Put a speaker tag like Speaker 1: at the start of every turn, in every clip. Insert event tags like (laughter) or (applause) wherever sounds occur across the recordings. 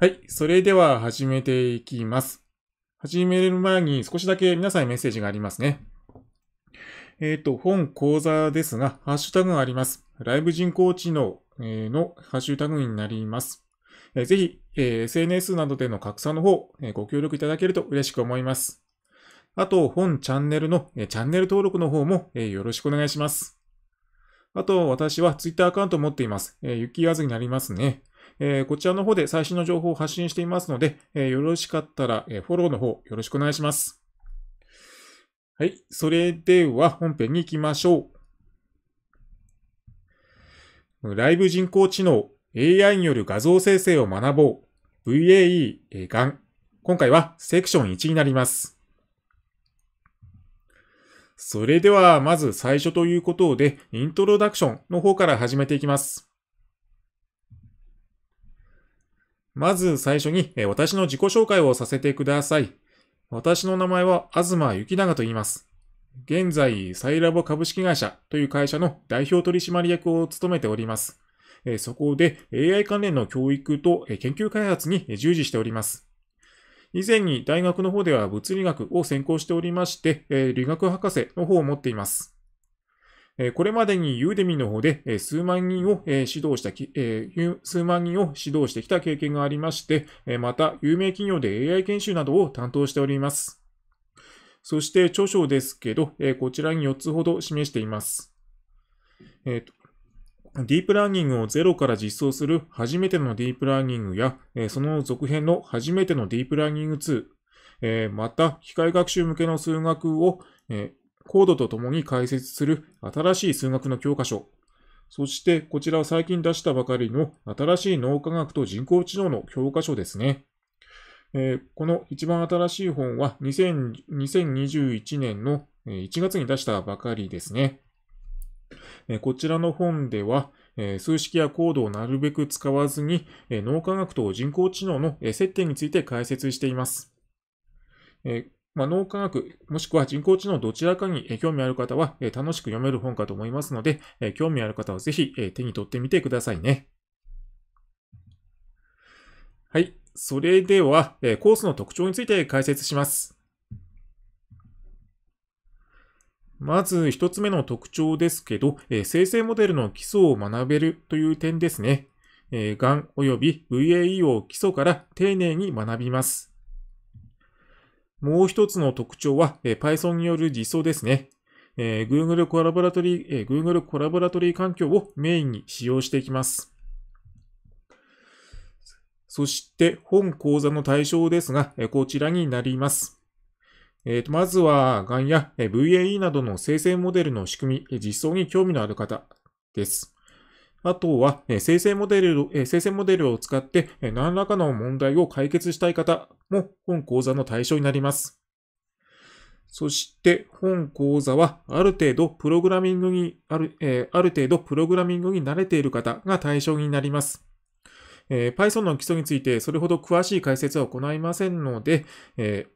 Speaker 1: はい。それでは始めていきます。始める前に少しだけ皆さんにメッセージがありますね。えっ、ー、と、本講座ですが、ハッシュタグがあります。ライブ人工知能のハッシュタグになります。ぜひ、SNS などでの拡散の方、ご協力いただけると嬉しく思います。あと、本チャンネルのチャンネル登録の方もよろしくお願いします。あと、私は Twitter アカウントを持っています。えー、雪あずになりますね。えー、こちらの方で最新の情報を発信していますので、えー、よろしかったら、えフォローの方よろしくお願いします。はい。それでは本編に行きましょう。ライブ人工知能 AI による画像生成を学ぼう VAE ガン。今回はセクション1になります。それではまず最初ということでイントロダクションの方から始めていきます。まず最初に私の自己紹介をさせてください。私の名前は東幸長と言います。現在、サイラボ株式会社という会社の代表取締役を務めております。そこで AI 関連の教育と研究開発に従事しております。以前に大学の方では物理学を専攻しておりまして、理学博士の方を持っています。これまでにユーデミの方で数万人を指導したき、数万人を指導してきた経験がありまして、また有名企業で AI 研修などを担当しております。そして著書ですけど、こちらに4つほど示しています。えっとディープラーニングをゼロから実装する初めてのディープラーニングや、その続編の初めてのディープラーニング2、また、機械学習向けの数学を、コードとともに解説する新しい数学の教科書。そしてこちらは最近出したばかりの新しい脳科学と人工知能の教科書ですね。えー、この一番新しい本は2021年の1月に出したばかりですね。えこちらの本では、え数式やコードをなるべく使わずに、え脳科学と人工知能の、接点について解説しています。えまあ、脳科学、もしくは人工知能どちらかに興味ある方は楽しく読める本かと思いますので、興味ある方はぜひ手に取ってみてくださいね。はい。それでは、コースの特徴について解説します。まず一つ目の特徴ですけど、生成モデルの基礎を学べるという点ですね。がんよび VAE を基礎から丁寧に学びます。もう一つの特徴は、えー、Python による実装ですね。えー、Google コラボラトリー、えー、Google コラボラトリー環境をメインに使用していきます。そして、本講座の対象ですが、えー、こちらになります。えー、とまずは、GAN や VAE などの生成モデルの仕組み、実装に興味のある方です。あとは、え生成モデル、え生成モデルを使って、え何らかの問題を解決したい方も本講座の対象になります。そして、本講座は、ある程度プログラミングに、ある、えある程度プログラミングに慣れている方が対象になります。え Python の基礎についてそれほど詳しい解説は行いませんので、え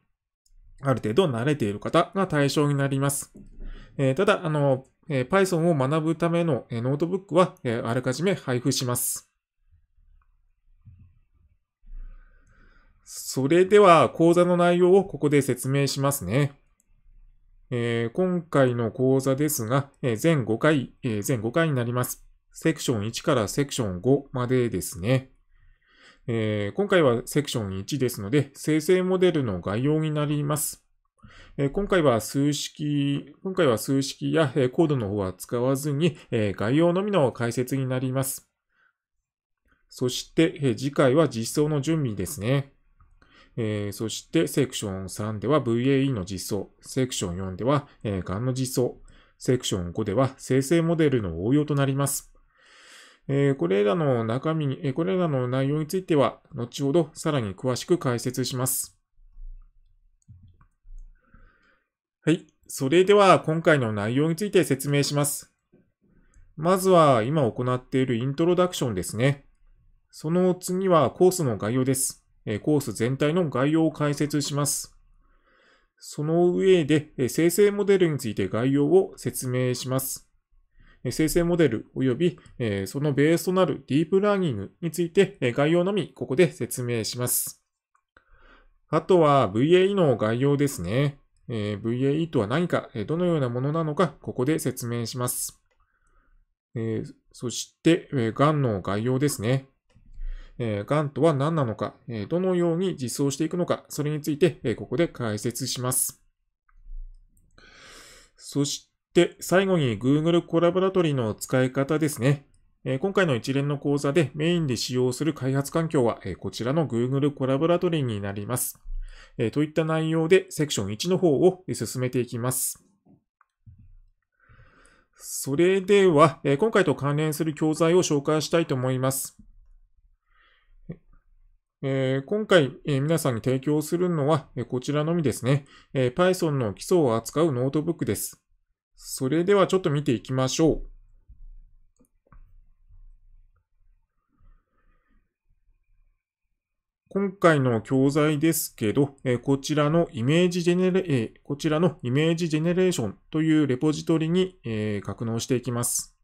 Speaker 1: ある程度慣れている方が対象になります。えただ、あの、えー、Python を学ぶための、えー、ノートブックは、えー、あらかじめ配布します。それでは講座の内容をここで説明しますね。えー、今回の講座ですが、えー、全5回、えー、全5回になります。セクション1からセクション5までですね。え今回はセクション1ですので、生成モデルの概要になります。え今回は数式、今回は数式や、えコードの方は使わずに、え概要のみの解説になります。そして、え次回は実装の準備ですね。えそして、セクション3では VAE の実装、セクション4では、えー、g の実装、セクション5では生成モデルの応用となります。えこれらの中身に、えこれらの内容については、後ほどさらに詳しく解説します。はい。それでは今回の内容について説明します。まずは今行っているイントロダクションですね。その次はコースの概要です。コース全体の概要を解説します。その上で生成モデルについて概要を説明します。生成モデル及びそのベースとなるディープラーニングについて概要のみここで説明します。あとは VAE の概要ですね。えー、VAE とは何か、どのようなものなのか、ここで説明します。えー、そして、えー、癌の概要ですね。えー、癌とは何なのか、えー、どのように実装していくのか、それについて、えー、ここで解説します。そして、最後に Google コラボラトリーの使い方ですね。え今回の一連の講座でメインで使用する開発環境は、えこちらの Google コラボラトリーになります。えー、といった内容でセクション1の方を進めていきます。それでは、えー、今回と関連する教材を紹介したいと思います。えー、今回、えー、皆さんに提供するのは、えこちらのみですね、え Python の基礎を扱うノートブックです。それではちょっと見ていきましょう。今回の教材ですけど、えこちらのイメージジェネレ、えこちらのイメージジェネレーションというレポジトリに、え格納していきます。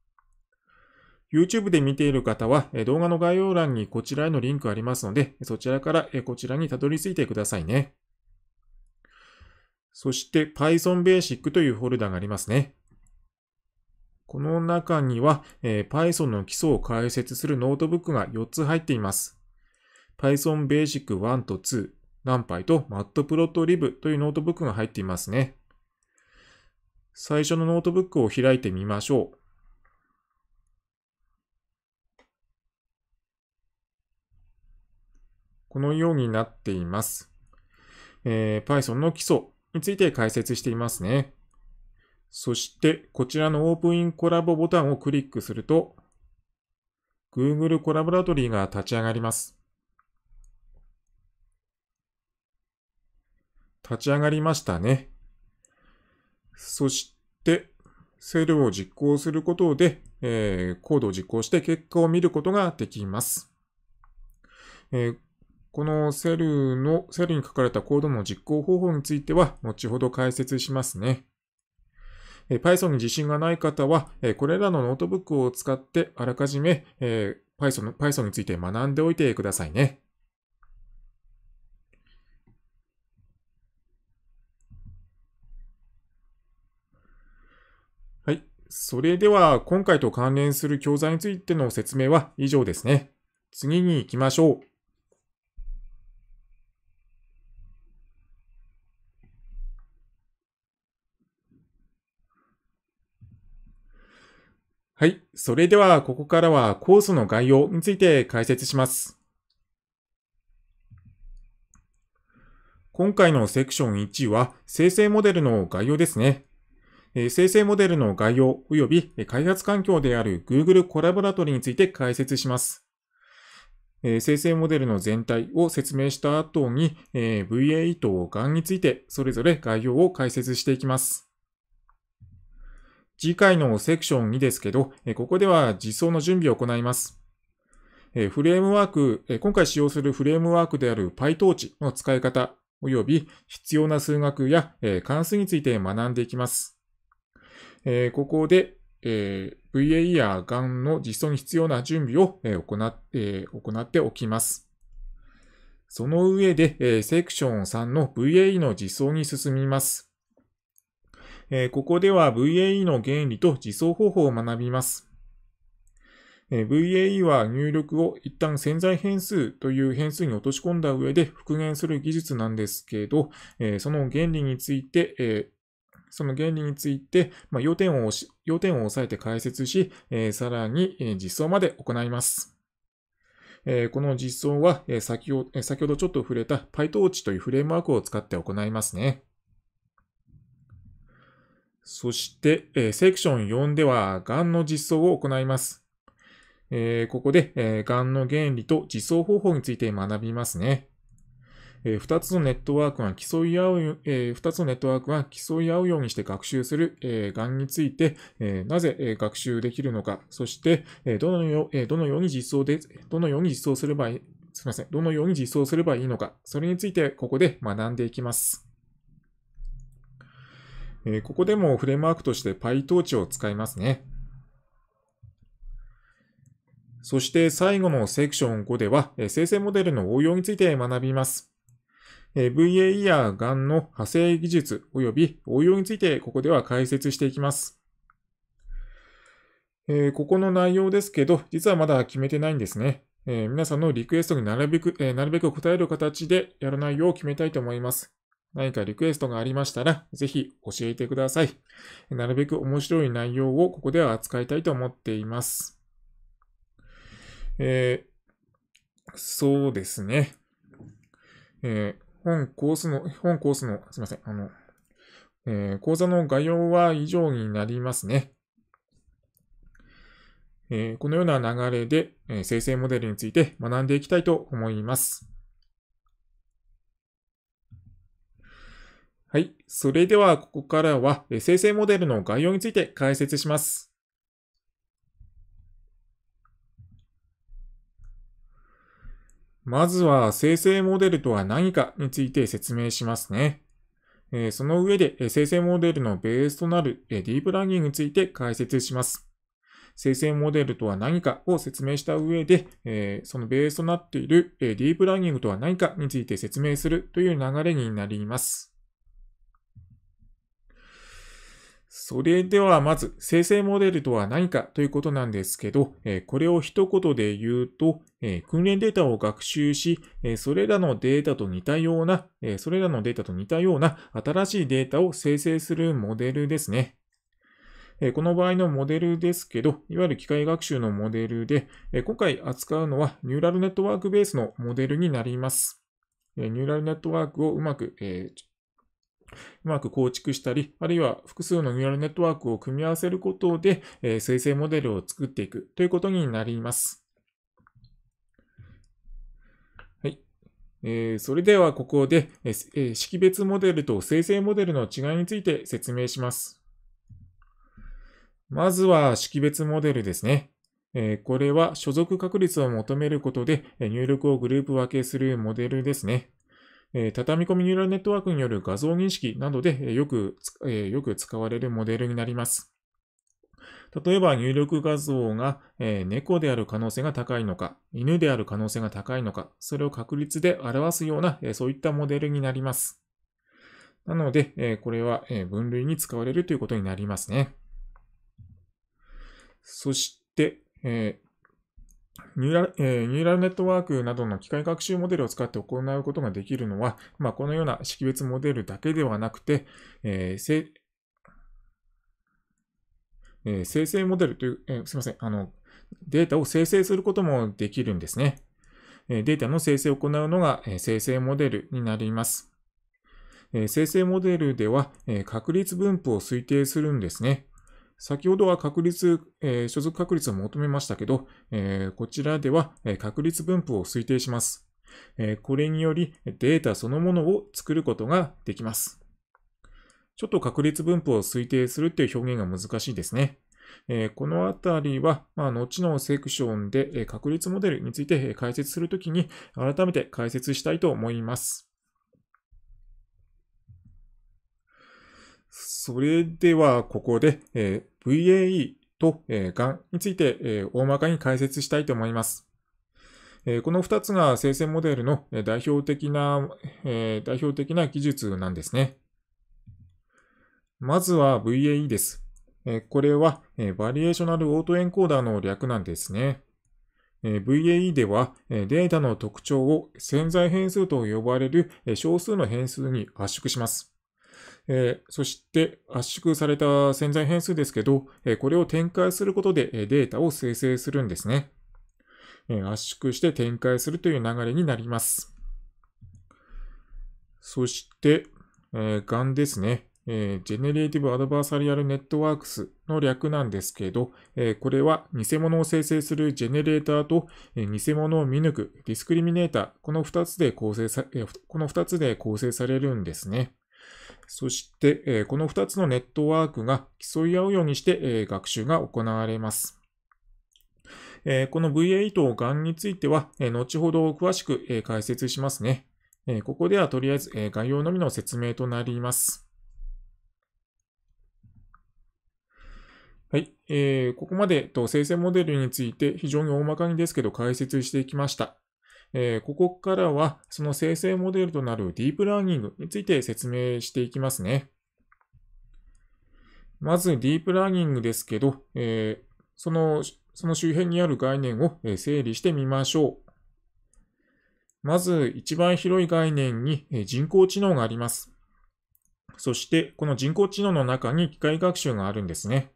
Speaker 1: YouTube で見ている方は、動画の概要欄にこちらへのリンクありますので、そちらからこちらにたどり着いてくださいね。そして Python Basic というフォルダがありますね。この中には、え Python の基礎を解説するノートブックが4つ入っています。Python Basic 1と2、NumPy と Matplotlib というノートブックが入っていますね。最初のノートブックを開いてみましょう。このようになっています。えー、Python の基礎について解説していますね。そして、こちらのオープンインコラボボタンをクリックすると、Google コラボラトリーが立ち上がります。立ち上がりましたね。そして、セルを実行することで、えー、コードを実行して結果を見ることができます。えー、このセルの、セルに書かれたコードの実行方法については、後ほど解説しますね。えー、Python に自信がない方は、えー、これらのノートブックを使って、あらかじめ、えー、Python, Python について学んでおいてくださいね。それでは今回と関連する教材についての説明は以上ですね。次に行きましょう。はい。それでは、ここからはコースの概要について解説します。今回のセクション1は、生成モデルの概要ですね。生成モデルの概要及び開発環境である Google コラボラトリについて解説します。生成モデルの全体を説明した後に VA と GAN についてそれぞれ概要を解説していきます。次回のセクション2ですけど、ここでは実装の準備を行います。フレームワーク、今回使用するフレームワークである PyTorch の使い方及び必要な数学や関数について学んでいきます。えー、ここで、えー、VAE やガンの実装に必要な準備を、えー、行って、行っておきます。その上で、えー、セクション3の VAE の実装に進みます。えー、ここでは VAE の原理と実装方法を学びます。えー、VAE は入力を一旦潜在変数という変数に落とし込んだ上で復元する技術なんですけど、えー、その原理について、えその原理について、まあ、要点を要点を押さえて解説し、えー、さらに、え実装まで行います。えー、この実装は、え先ほど先ほどちょっと触れた PyTorch というフレームワークを使って行いますね。そして、えセクション4ではガンの実装を行います。えここで、え g a の原理と実装方法について学びますね。えー、2つのネットワークが競い合う、えー、2つのネットワークが競い合うようにして学習する、えー、がんについて、えー、なぜ、えー、学習できるのか、そして、えーどのよえー、どのように実装で、どのように実装すればいい、すみません、どのように実装すればいいのか、それについてここで学んでいきます。えー、ここでもフレームワークとして PyTorch を使いますね。そして最後のセクション5では、生成モデルの応用について学びます。え VA やがんの派生技術及び応用についてここでは解説していきます。えー、ここの内容ですけど、実はまだ決めてないんですね。えー、皆さんのリクエストになるべく、えなるべく答える形でやる内容を決めたいと思います。何かリクエストがありましたら、ぜひ教えてください。なるべく面白い内容をここでは扱いたいと思っています。えー、そうですね。えー、本コースの、本コースの、すいません、あの、えー、講座の概要は以上になりますね。えー、このような流れで、えー、生成モデルについて学んでいきたいと思います。はい。それでは、ここからは、生成モデルの概要について解説します。まずは生成モデルとは何かについて説明しますね。その上で生成モデルのベースとなるディープラーニングについて解説します。生成モデルとは何かを説明した上で、そのベースとなっているディープラーニングとは何かについて説明するという流れになります。それではまず生成モデルとは何かということなんですけど、これを一言で言うと、訓練データを学習し、それらのデータと似たような、それらのデータと似たような新しいデータを生成するモデルですね。この場合のモデルですけど、いわゆる機械学習のモデルで、今回扱うのはニューラルネットワークベースのモデルになります。ニューラルネットワークをうまくうまく構築したり、あるいは複数のニューラルネットワークを組み合わせることで、えー、生成モデルを作っていくということになります。はい。えー、それではここで、えー、識別モデルと生成モデルの違いについて説明します。まずは識別モデルですね。えこれは所属確率を求めることで入力をグループ分けするモデルですね。え畳み込みニューラルネットワークによる画像認識などでよく,、えよく使われるモデルになります。例えば入力画像が、え猫である可能性が高いのか、犬である可能性が高いのか、それを確率で表すような、えそういったモデルになります。なので、えこれは、え分類に使われるということになりますね。そして、えニューラル、えー、ニューラルネットワークなどの機械学習モデルを使って行うことができるのは、まあ、このような識別モデルだけではなくて、えーえー、生成モデルという、えー、すみませんあの、データを生成することもできるんですね。データの生成を行うのが生成モデルになります。生成モデルでは確率分布を推定するんですね。先ほどは確率、えー、所属確率を求めましたけど、えー、こちらでは確率分布を推定します。えー、これによりデータそのものを作ることができます。ちょっと確率分布を推定するっていう表現が難しいですね。えー、このあたりは、まあ、後のセクションで確率モデルについて解説するときに改めて解説したいと思います。それではここで、えー、VAE と、えー、がんについて、えー、大まかに解説したいと思います。えー、この2つが生成モデルの代表的な、えー、代表的な技術なんですね。まずは VAE です。えこれは、えバリエーショナルオートエンコーダーの略なんですね。VAE ではデータの特徴を潜在変数と呼ばれる少数の変数に圧縮します。えそして圧縮された潜在変数ですけど、えこれを展開することでデータを生成するんですね。え圧縮して展開するという流れになります。そして、えー、g ですね。えー、Generative Adversarial Networks の略なんですけど、えー、これは偽物を生成するジェネレーターと、えー、偽物を見抜くディスクリミネーター、この2つで構成さ、えー、この2つで構成されるんですね。そして、えこの2つのネットワークが競い合うようにして、え学習が行われます。えこの v a とガンについては、え後ほど詳しく、え解説しますね。えここではとりあえず、え概要のみの説明となります。はい、えここまでと生成モデルについて非常に大まかにですけど解説していきました。えー、ここからはその生成モデルとなるディープラーニングについて説明していきますね。まずディープラーニングですけど、えー、その、その周辺にある概念を整理してみましょう。まず一番広い概念に人工知能があります。そしてこの人工知能の中に機械学習があるんですね。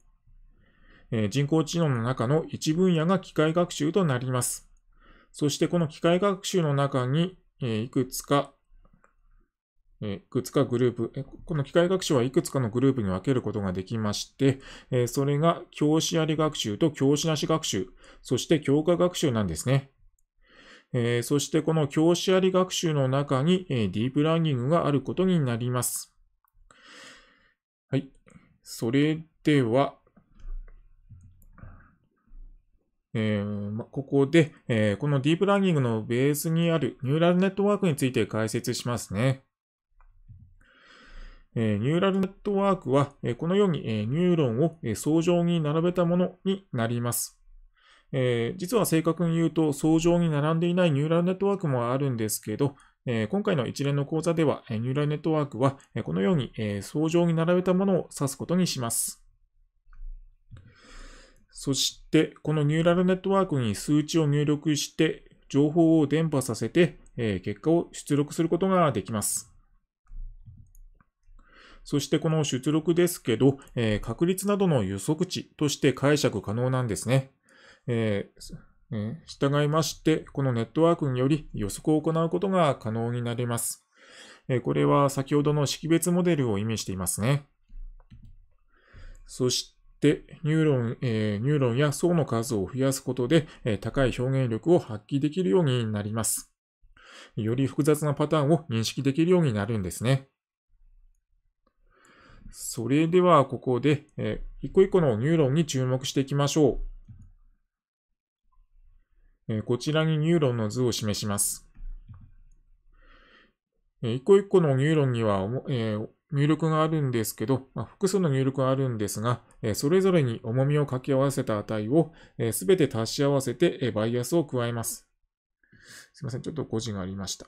Speaker 1: 人工知能の中の一分野が機械学習となります。そしてこの機械学習の中に、えいくつか、えいくつかグループ、えこの機械学習はいくつかのグループに分けることができまして、えそれが教師あり学習と教師なし学習、そして教科学習なんですね。えそしてこの教師あり学習の中に、えディープラーニングがあることになります。はい。それでは、えー、ま、ここで、えー、このディープラーニングのベースにあるニューラルネットワークについて解説しますね。えー、ニューラルネットワークは、えこのように、えニューロンを、え相乗に並べたものになります。え実は正確に言うと相乗に並んでいないニューラルネットワークもあるんですけど、え今回の一連の講座では、えニューラルネットワークは、えこのように、え相乗に並べたものを指すことにします。そして、このニューラルネットワークに数値を入力して、情報を伝播させて、え結果を出力することができます。そしてこの出力ですけど、え確率などの予測値として解釈可能なんですね。えー、従いまして、このネットワークにより予測を行うことが可能になります。えこれは先ほどの識別モデルを意味していますね。そしってニューロン、えー、ニューロンや層の数を増やすことで、えー、高い表現力を発揮できるようになります。より複雑なパターンを認識できるようになるんですね。それではここで、えー、一個一個のニューロンに注目していきましょう。えー、こちらにニューロンの図を示します。えー、一個一個のニューロンには、えー、入力があるんですけど、まあ、複数の入力があるんですが、えそれぞれに重みを掛け合わせた値をすべ、えー、て足し合わせて、えバイアスを加えます。すいません、ちょっと誤字がありました。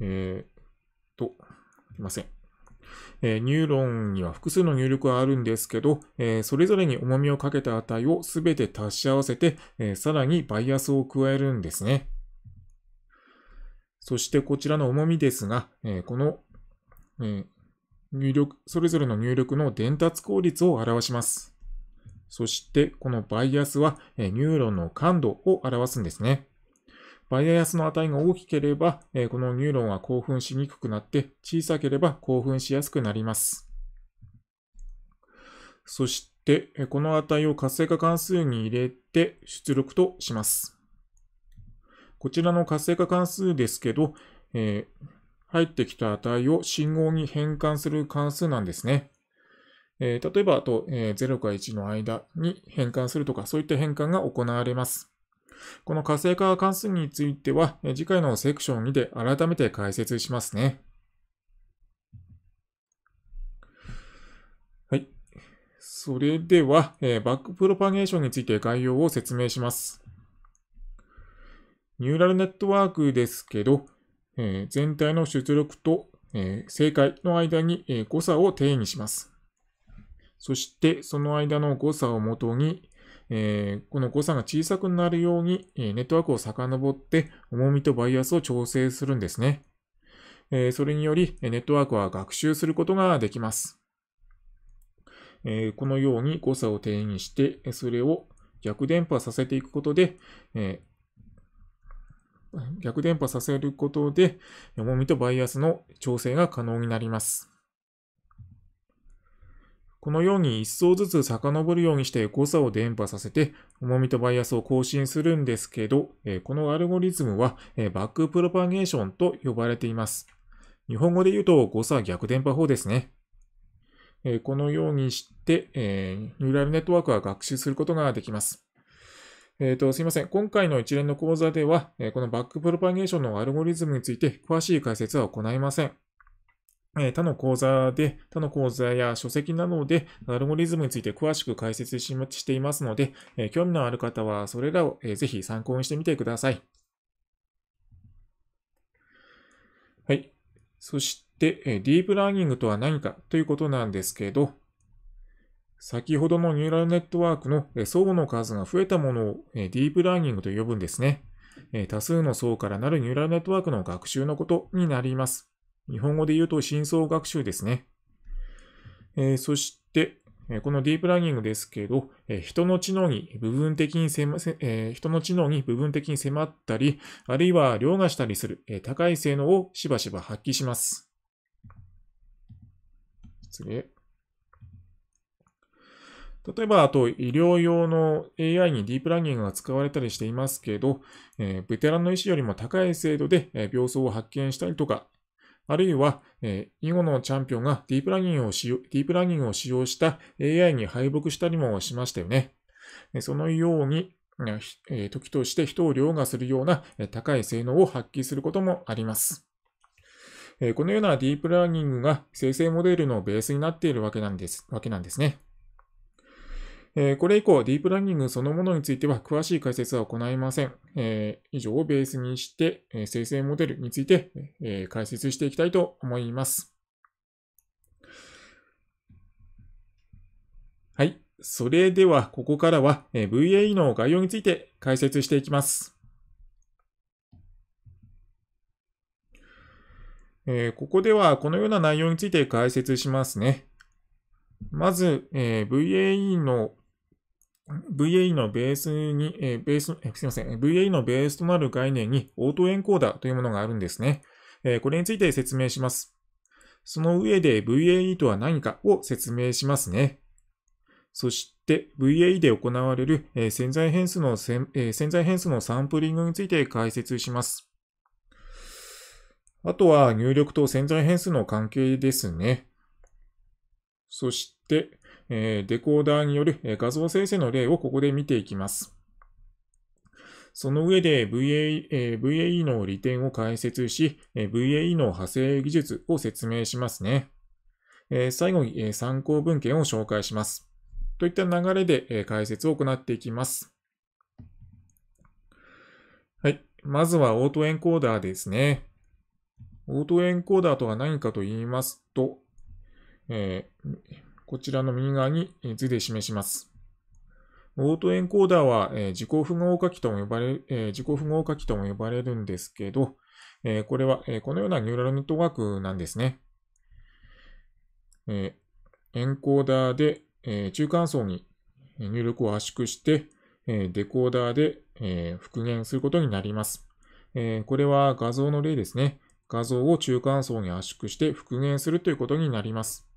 Speaker 1: えー、っと、すいません。えニューロンには複数の入力があるんですけど、えそれぞれに重みをかけた値をすべて足し合わせて、えさらにバイアスを加えるんですね。そしてこちらの重みですが、えこの、え入力、それぞれの入力の伝達効率を表します。そして、このバイアスは、ニューロンの感度を表すんですね。バイアスの値が大きければ、えこのニューロンは興奮しにくくなって、小さければ興奮しやすくなります。そして、えこの値を活性化関数に入れて出力とします。こちらの活性化関数ですけど、えー、入ってきた値を信号に変換する関数なんですね。えー、例えば、あと、えー、0か1の間に変換するとか、そういった変換が行われます。この活性化関数については、次回のセクション2で改めて解説しますね。はい。それでは、えバックプロパゲーションについて概要を説明します。ニューラルネットワークですけど、え全体の出力と、え正解の間に、え誤差を定義します。そして、その間の誤差をもとに、えー、この誤差が小さくなるように、えネットワークを遡って重みとバイアスを調整するんですね。えそれにより、ネットワークは学習することができます。えこのように誤差を定義して、それを逆電波させていくことで、え逆電波させることで、重みとバイアスの調整が可能になります。このように一層ずつ遡るようにして誤差を伝播させて、重みとバイアスを更新するんですけど、このアルゴリズムはバックプロパゲーションと呼ばれています。日本語で言うと誤差逆伝播法ですね。このようにして、ニューラルネットワークは学習することができます。えっ、ー、と、すいません。今回の一連の講座では、このバックプロパゲーションのアルゴリズムについて詳しい解説は行いません。え他の講座で、他の講座や書籍などで、アルゴリズムについて詳しく解説していますので、え興味のある方はそれらを、えぜひ参考にしてみてください。はい。そして、えディープラーニングとは何かということなんですけど、先ほどのニューラルネットワークの層の数が増えたものをディープラーニングと呼ぶんですね。多数の層からなるニューラルネットワークの学習のことになります。日本語で言うと深層学習ですね。えー、そして、このディープラーニングですけど、人の知能に部分的に迫、人の知能に部分的に迫ったり、あるいは凌駕したりする高い性能をしばしば発揮します。失礼。例えば、あと、医療用の AI にディープラーニングが使われたりしていますけど、えベテランの医師よりも高い精度で病巣を発見したりとか、あるいは、えー、囲碁のチャンピオンがディープラーニングを使用、ディープラーニングを使用した AI に敗北したりもしましたよね。そのように、え時として人を凌駕するような高い性能を発揮することもあります。このようなディープラーニングが生成モデルのベースになっているわけなんですわけなんですね。えこれ以降、ディープラーニングそのものについては詳しい解説は行いません。え以上をベースにして、え生成モデルについて、え解説していきたいと思います。はい。それでは、ここからは、え VAE の概要について解説していきます。えここではこのような内容について解説しますね。まず、え VAE の VAE のベースに、えー、ベース、えー、すいません、VAE のベースとなる概念にオートエンコーダーというものがあるんですね。えー、これについて説明します。その上で VAE とは何かを説明しますね。そして VAE で行われる、え潜在変数の、え潜在変数のサンプリングについて解説します。あとは入力と潜在変数の関係ですね。そして、えデコーダーによる画像生成の例をここで見ていきます。その上で VA、え VAE の利点を解説し、え VAE の派生技術を説明しますね。え最後に、え参考文献を紹介します。といった流れで、え解説を行っていきます。はい。まずはオートエンコーダーですね。オートエンコーダーとは何かと言いますと、えーこちらの右側に図で示します。オートエンコーダーは、え自己符号書きとも呼ばれる、え自己符号書きとも呼ばれるんですけど、えこれは、えこのようなニューラルネットワークなんですね。えエンコーダーで、え中間層に入力を圧縮して、えデコーダーで、え復元することになります、えこれは画像の例ですね。画像を中間層に圧縮して復元するということになります。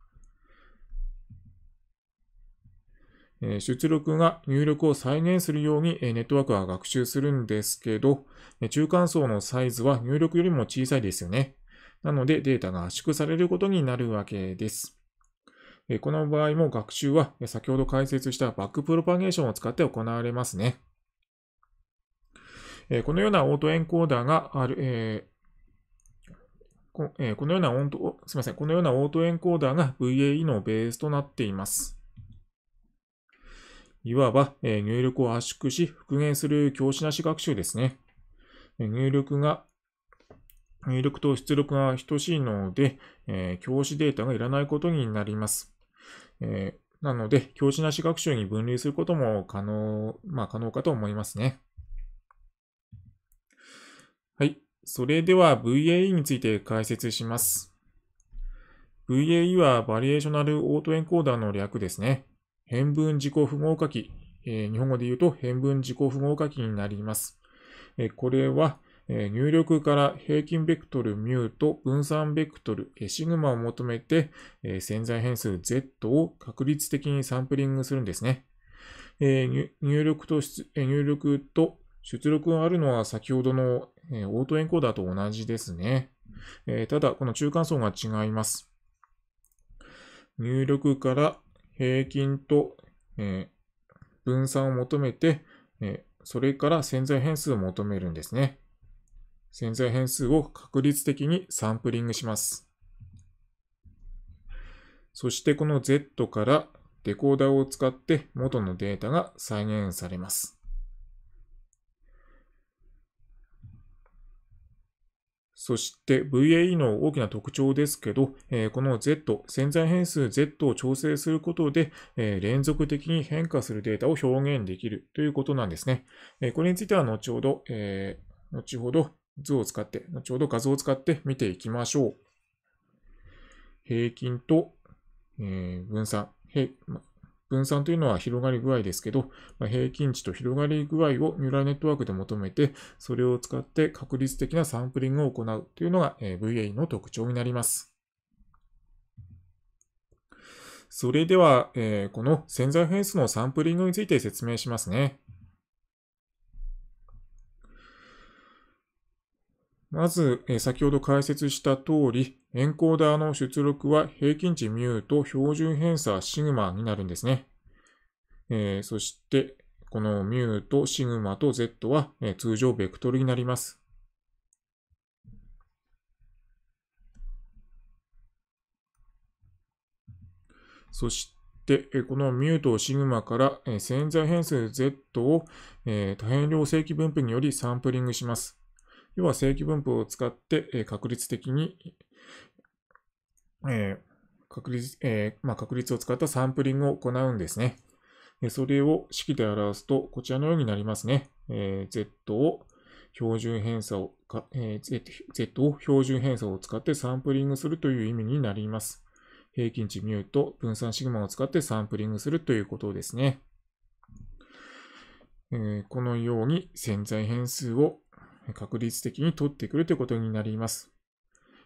Speaker 1: 出力が入力を再現するようにネットワークは学習するんですけど、中間層のサイズは入力よりも小さいですよね。なのでデータが圧縮されることになるわけです。この場合も学習は先ほど解説したバックプロパゲーションを使って行われますね。このようなオートエンコーダーがある、えこのようなオート、すみません。このようなオートエンコーダーが VAE のベースとなっています。いわば、え入力を圧縮し復元する教師なし学習ですね。入力が、入力と出力が等しいので、え教師データがいらないことになります。えなので、教師なし学習に分類することも可能、まあ可能かと思いますね。はい。それでは VAE について解説します。VAE はバリエーショナルオートエンコーダーの略ですね。変分自己符号書き、えー、日本語で言うと変分自己符号書きになります。えー、これは、えー、入力から平均ベクトルミューと分散ベクトル、えシグマを求めて、え潜在変数 Z を確率的にサンプリングするんですね。え入力と入力と出力があるのは先ほどの、えオートエンコーダーと同じですね。えただ、この中間層が違います。入力から平均と、えー、分散を求めて、えー、それから潜在変数を求めるんですね。潜在変数を確率的にサンプリングします。そしてこの Z からデコーダーを使って元のデータが再現されます。そして VAE の大きな特徴ですけど、この Z、潜在変数 Z を調整することで、連続的に変化するデータを表現できるということなんですね。これについては後ほど、えー、後ほど図を使って、後ほど画像を使って見ていきましょう。平均と、えー、分散。分散というのは広がり具合ですけど、まあ、平均値と広がり具合をニューラルネットワークで求めて、それを使って確率的なサンプリングを行うというのが VA の特徴になります。それでは、えー、この潜在変数のサンプリングについて説明しますね。まず、え先ほど解説した通り、エンコーダーの出力は平均値ミューと標準偏差シグマになるんですね。えー、そして、このミューとシグマと Z は、え通常ベクトルになります。そして、このミューとシグマから潜在変数 Z を多変量正規分布によりサンプリングします。要は正規分布を使って、え確率的に、え確率、えまあ、確率を使ったサンプリングを行うんですね。それを式で表すと、こちらのようになりますね。えー、Z を標準偏差をか、えー、Z を標準偏差を使ってサンプリングするという意味になります。平均値ミューと分散シグマを使ってサンプリングするということですね。えー、このように潜在変数を確率的に取ってくるということになります。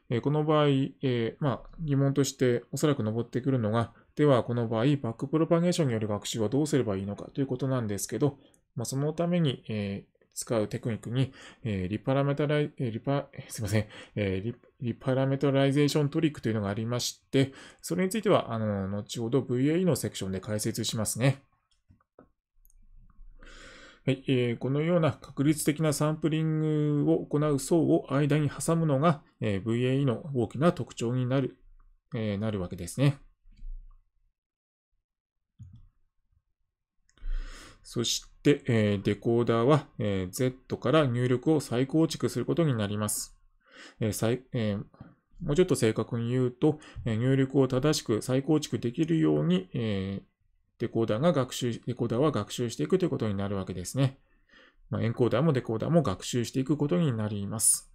Speaker 1: えこの場合、えまあ、疑問としておそらく上ってくるのが、ではこの場合、バックプロパゲーションによる学習はどうすればいいのかということなんですけど、まあ、そのために、え使うテクニックに、えリパラメタライ、えリパ、(laughs) すいません、えリ、リパラメタライゼーショントリックというのがありまして、それについては、あの、後ほど VAE のセクションで解説しますね。はいえー、このような確率的なサンプリングを行う層を間に挟むのが、えー、VAE の大きな特徴になる,、えー、なるわけですね。そして、えー、デコーダーは、えー、Z から入力を再構築することになります。えー再えー、もうちょっと正確に言うと、入力を正しく再構築できるように、えー、デコーダーが学習、デコーダーは学習していくということになるわけですね。まあ、エンコーダーもデコーダーも学習していくことになります。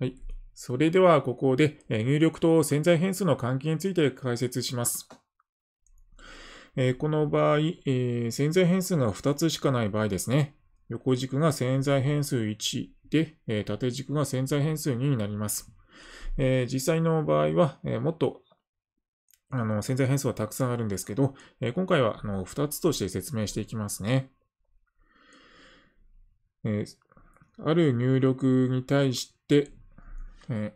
Speaker 1: はい。それでは、ここで入力と潜在変数の関係について解説します。この場合、潜在変数が2つしかない場合ですね。横軸が潜在変数1で、縦軸が潜在変数2になります。実際の場合は、もっとあの、潜在変数はたくさんあるんですけど、えー、今回はあの2つとして説明していきますね。えー、ある入力に対して、え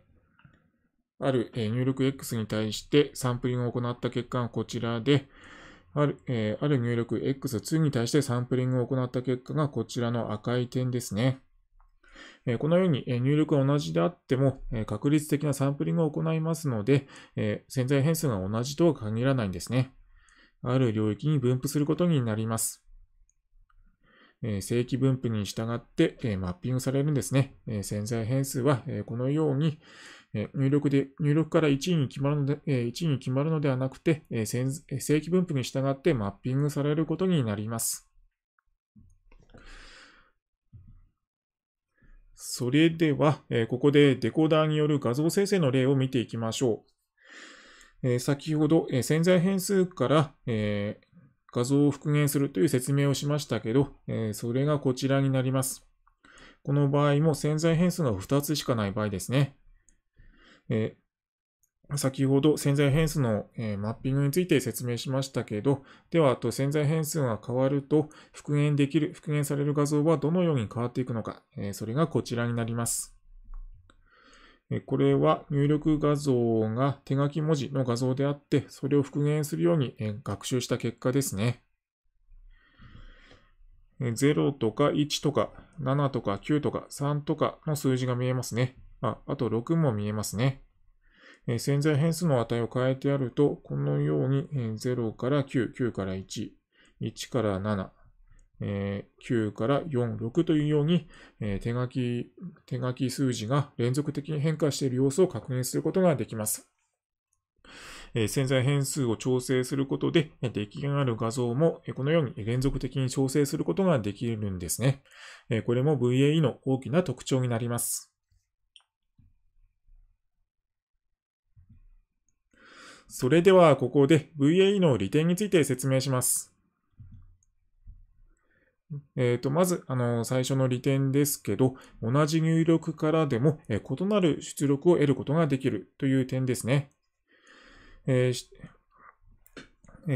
Speaker 1: ー、ある、えー、入力 X に対してサンプリングを行った結果がこちらで、ある,、えー、ある入力 X2 に対してサンプリングを行った結果がこちらの赤い点ですね。このように入力が同じであっても、確率的なサンプリングを行いますので、潜在変数が同じとは限らないんですね。ある領域に分布することになります。正規分布に従ってマッピングされるんですね。潜在変数はこのように入力で、入力から1位に決まるので、1位に決まるのではなくて、正規分布に従ってマッピングされることになります。それでは、えここでデコーダーによる画像生成の例を見ていきましょう。え先ほど、え潜在変数から、え画像を復元するという説明をしましたけど、えそれがこちらになります。この場合も潜在変数が2つしかない場合ですね。先ほど潜在変数の、えマッピングについて説明しましたけど、では、あと潜在変数が変わると、復元できる、復元される画像はどのように変わっていくのか、えそれがこちらになります。これは入力画像が手書き文字の画像であって、それを復元するように学習した結果ですね。0とか1とか7とか9とか3とかの数字が見えますね。ああと6も見えますね。潜在変数の値を変えてやると、このように0から9、9から1、1から7、え9から4、6というように、え手書き、手書き数字が連続的に変化している様子を確認することができます。え潜在変数を調整することで、出来上がる画像も、えこのように連続的に調整することができるんですね。えこれも VAE の大きな特徴になります。それではここで VAE の利点について説明します。えー、とまず、あの最初の利点ですけど、同じ入力からでも、え異なる出力を得ることができるという点ですね。え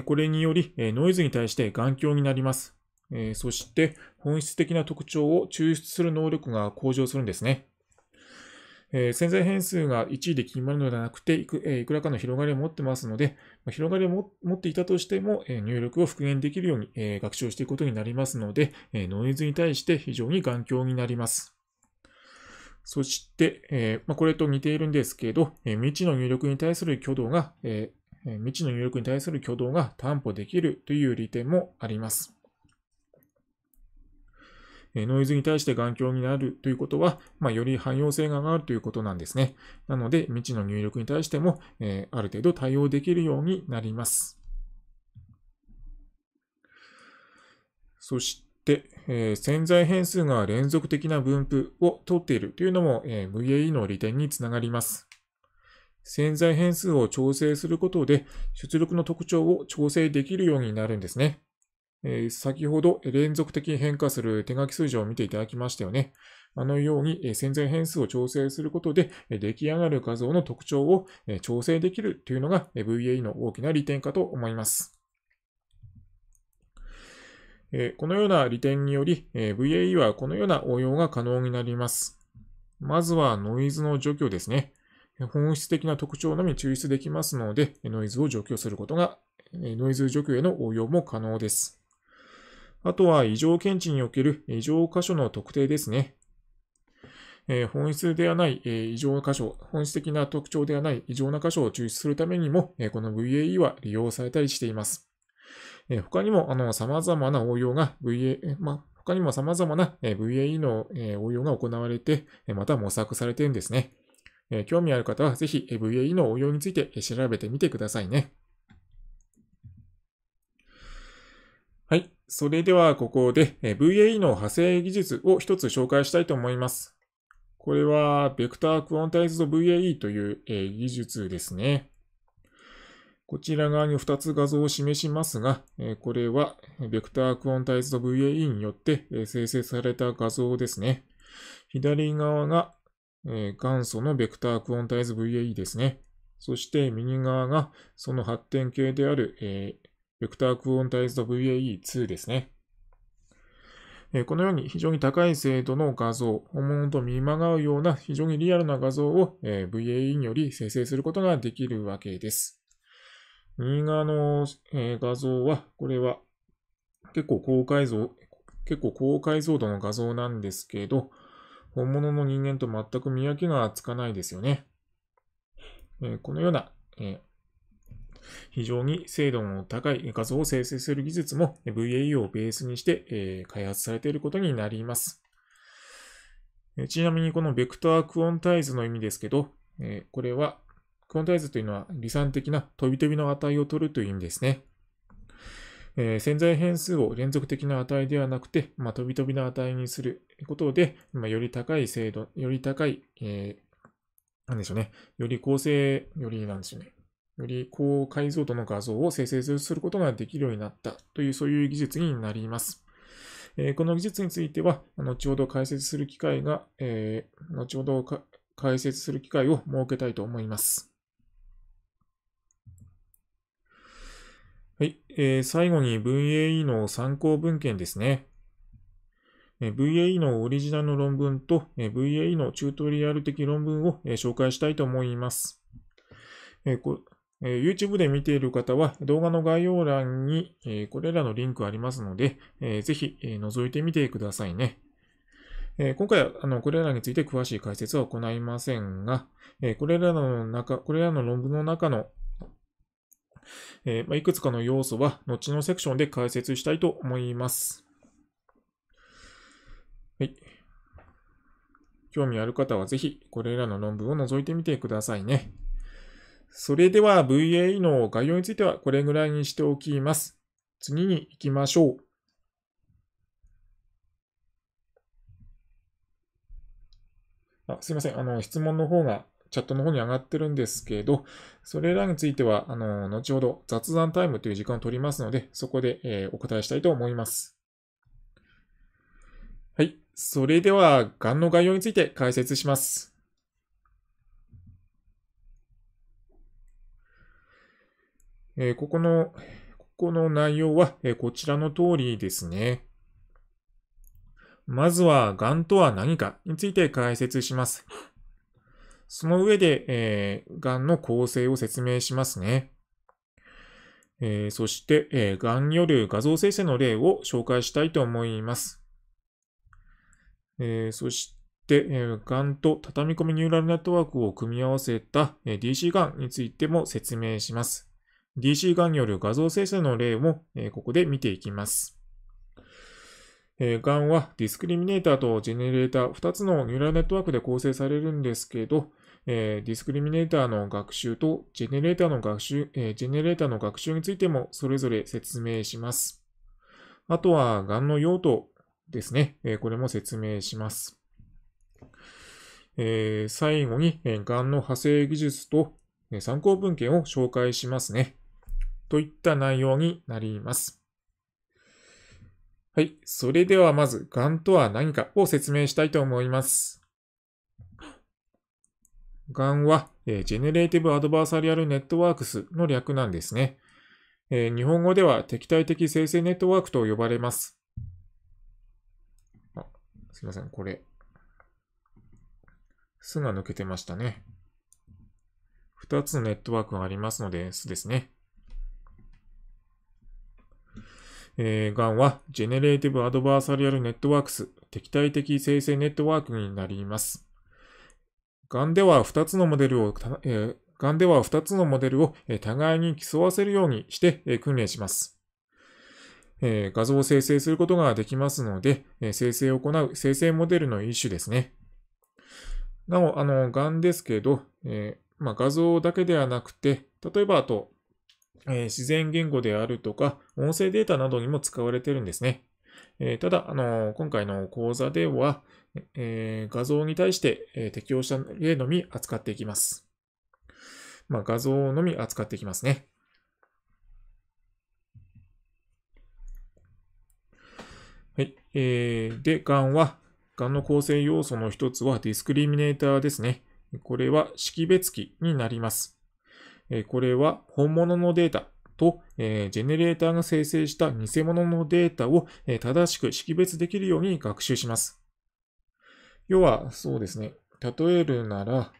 Speaker 1: これにより、えノイズに対して眼鏡になります。えそして、本質的な特徴を抽出する能力が向上するんですね。え潜在変数が1位で決まるのではなくていく、えー、いくらかの広がりを持ってますので、まあ、広がりを持っていたとしても、えー、入力を復元できるように、え学習していくことになりますので、えノイズに対して非常に頑強になります。そして、えまあ、これと似ているんですけど、え未知の入力に対する挙動が、え未知の入力に対する挙動が担保できるという利点もあります。えノイズに対して眼鏡になるということは、まあ、より汎用性が上がるということなんですね。なので、未知の入力に対しても、えある程度対応できるようになります。そして、え潜在変数が連続的な分布を取っているというのも、え VAE の利点につながります。潜在変数を調整することで出力の特徴を調整できるようになるんですね。えー、先ほど連続的に変化する手書き数字を見ていただきましたよね。あのように潜在変数を調整することで出来上がる画像の特徴を調整できるというのが VAE の大きな利点かと思います。このような利点により VAE はこのような応用が可能になります。まずはノイズの除去ですね。本質的な特徴のみ抽出できますので、ノイズを除去することが、ノイズ除去への応用も可能です。あとは異常検知における異常箇所の特定ですね。えー、本質ではない、えー、異常箇所、本質的な特徴ではない異常な箇所を抽出するためにも、えー、この VAE は利用されたりしています。え他にも、あの、様々な応用が VA、ま他にも様々な VAE の応用が行われて、また模索されているんですね。興味ある方はぜひ VAE の応用について調べてみてくださいね。はい。それではここで VAE の派生技術を一つ紹介したいと思います。これは、ベクタークオンタイズド VAE という技術ですね。こちら側に2つ画像を示しますが、これはベクタークオンタイズド VAE によって生成された画像ですね。左側が元祖のベクタークオンタイズ VAE ですね。そして右側がその発展系であるベクタークオンタイズド VAE2 ですね。このように非常に高い精度の画像、本物と見まがうような非常にリアルな画像を VAE により生成することができるわけです。右側の画像は、これは結構高解像、結構高解像度の画像なんですけど、本物の人間と全く見分けがつかないですよね。このような非常に精度の高い画像を生成する技術も VAU をベースにして開発されていることになります。ちなみにこのベクタークオンタイズの意味ですけど、これはクオンタイズというのは理算的な飛び飛びの値を取るという意味ですね。えー、潜在変数を連続的な値ではなくて、まあ、飛び飛びの値にすることで、まあ、より高い精度、より高い、えー、なんでしょうね、より構成、よりなんでしょうね、より高解像度の画像を生成することができるようになったという、そういう技術になります。えこの技術については、後ほど解説する機会が、えー、後ほど解説する機会を設けたいと思います。はい、えー、最後に VAE の参考文献ですね。VAE のオリジナルの論文と VAE のチュートリアル的論文を紹介したいと思います。え YouTube で見ている方は動画の概要欄に、えこれらのリンクありますので、えぜひ、覗いてみてくださいね。え今回はあのこれらについて詳しい解説は行いませんが、えこれらの中、これらの論文の中のえまいくつかの要素は後のセクションで解説したいと思います。はい。興味ある方はぜひこれらの論文を覗いてみてくださいね。それでは VAE の概要についてはこれぐらいにしておきます。次に行きましょう。あすいません。あの、質問の方がチャットの方に上がってるんですけど、それらについては、あの、後ほど雑談タイムという時間を取りますので、そこで、えー、お答えしたいと思います。はい。それでは、ガンの概要について解説します。えー、ここの、ここの内容は、えー、こちらの通りですね。まずは、がんとは何かについて解説します。その上で、えー、がんの構成を説明しますね。えー、そして、えー、がんによる画像生成の例を紹介したいと思います。えー、そして、えー、がんと畳み込みニューラルネットワークを組み合わせた、えー、DC がんについても説明します。DC 画による画像生成の例も、えここで見ていきます。えー、はディスクリミネーターとジェネレーター2つのニューラルネットワークで構成されるんですけど、えー、ディスクリミネーターの学習とジェネレーターの学習、えー、ジェネレーターの学習についてもそれぞれ説明します。あとは g a の用途ですね。えー、これも説明します。えー、最後にえ、a n の派生技術と参考文献を紹介しますね。といった内容になります。はい。それではまず、がんとは何かを説明したいと思います。がんは、えー、ジェネレーティブアドバーサリアルネットワークスの略なんですね。えー、日本語では敵対的生成ネットワークと呼ばれます。あ、すいません、これ。巣が抜けてましたね。二つのネットワークがありますので、巣ですね。えー、がんは、ジェネレーティブアドバーサリアルネットワークス、敵対的生成ネットワークになります。がんでは2つのモデルを、えー、がんでは2つのモデルを、えー、互いに競わせるようにして、えー、訓練します。えー、画像を生成することができますので、えー、生成を行う生成モデルの一種ですね。なお、あの、がんですけど、えーまあ、画像だけではなくて、例えばあと、え自然言語であるとか、音声データなどにも使われてるんですね。えただ、あの今回の講座では、え画像に対して、え適用した例のみ扱っていきます。まあ、画像のみ扱っていきますね。はい。えー、で、がんは、がんの構成要素の一つはディスクリミネーターですね。これは識別器になります。えこれは本物のデータと、えジェネレーターが生成した偽物のデータを、え正しく識別できるように学習します。要は、そうですね。例えるなら、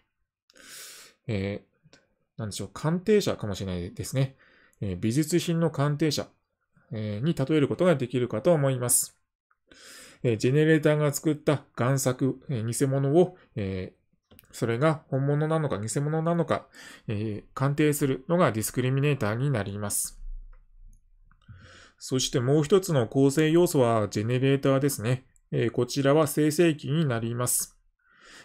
Speaker 1: えー、でしょう。鑑定者かもしれないですね。え美術品の鑑定者、えに例えることができるかと思います。えジェネレーターが作った贋作、え偽物を、えそれが本物なのか偽物なのか、えー、鑑定するのがディスクリミネーターになります。そしてもう一つの構成要素はジェネレーターですね。えー、こちらは生成器になります。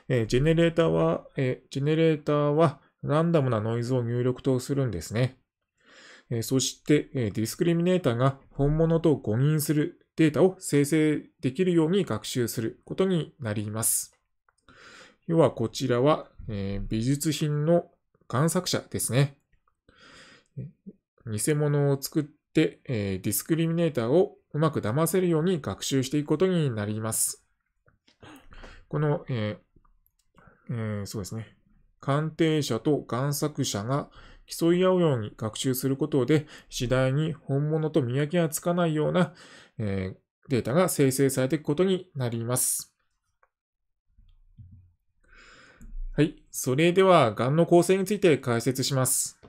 Speaker 1: えー、ジェネレーターは、えジェネレーターはランダムなノイズを入力とするんですね。えそして、えディスクリミネーターが本物と誤認するデータを生成できるように学習することになります。要はこちらは、えー、美術品の贋作者ですね。偽物を作って、えー、ディスクリミネーターをうまく騙せるように学習していくことになります。この、えー、えー、そうですね。鑑定者と贋作者が競い合うように学習することで、次第に本物と見分けがつかないような、えデータが生成されていくことになります。はい。それでは、がんの構成について解説します。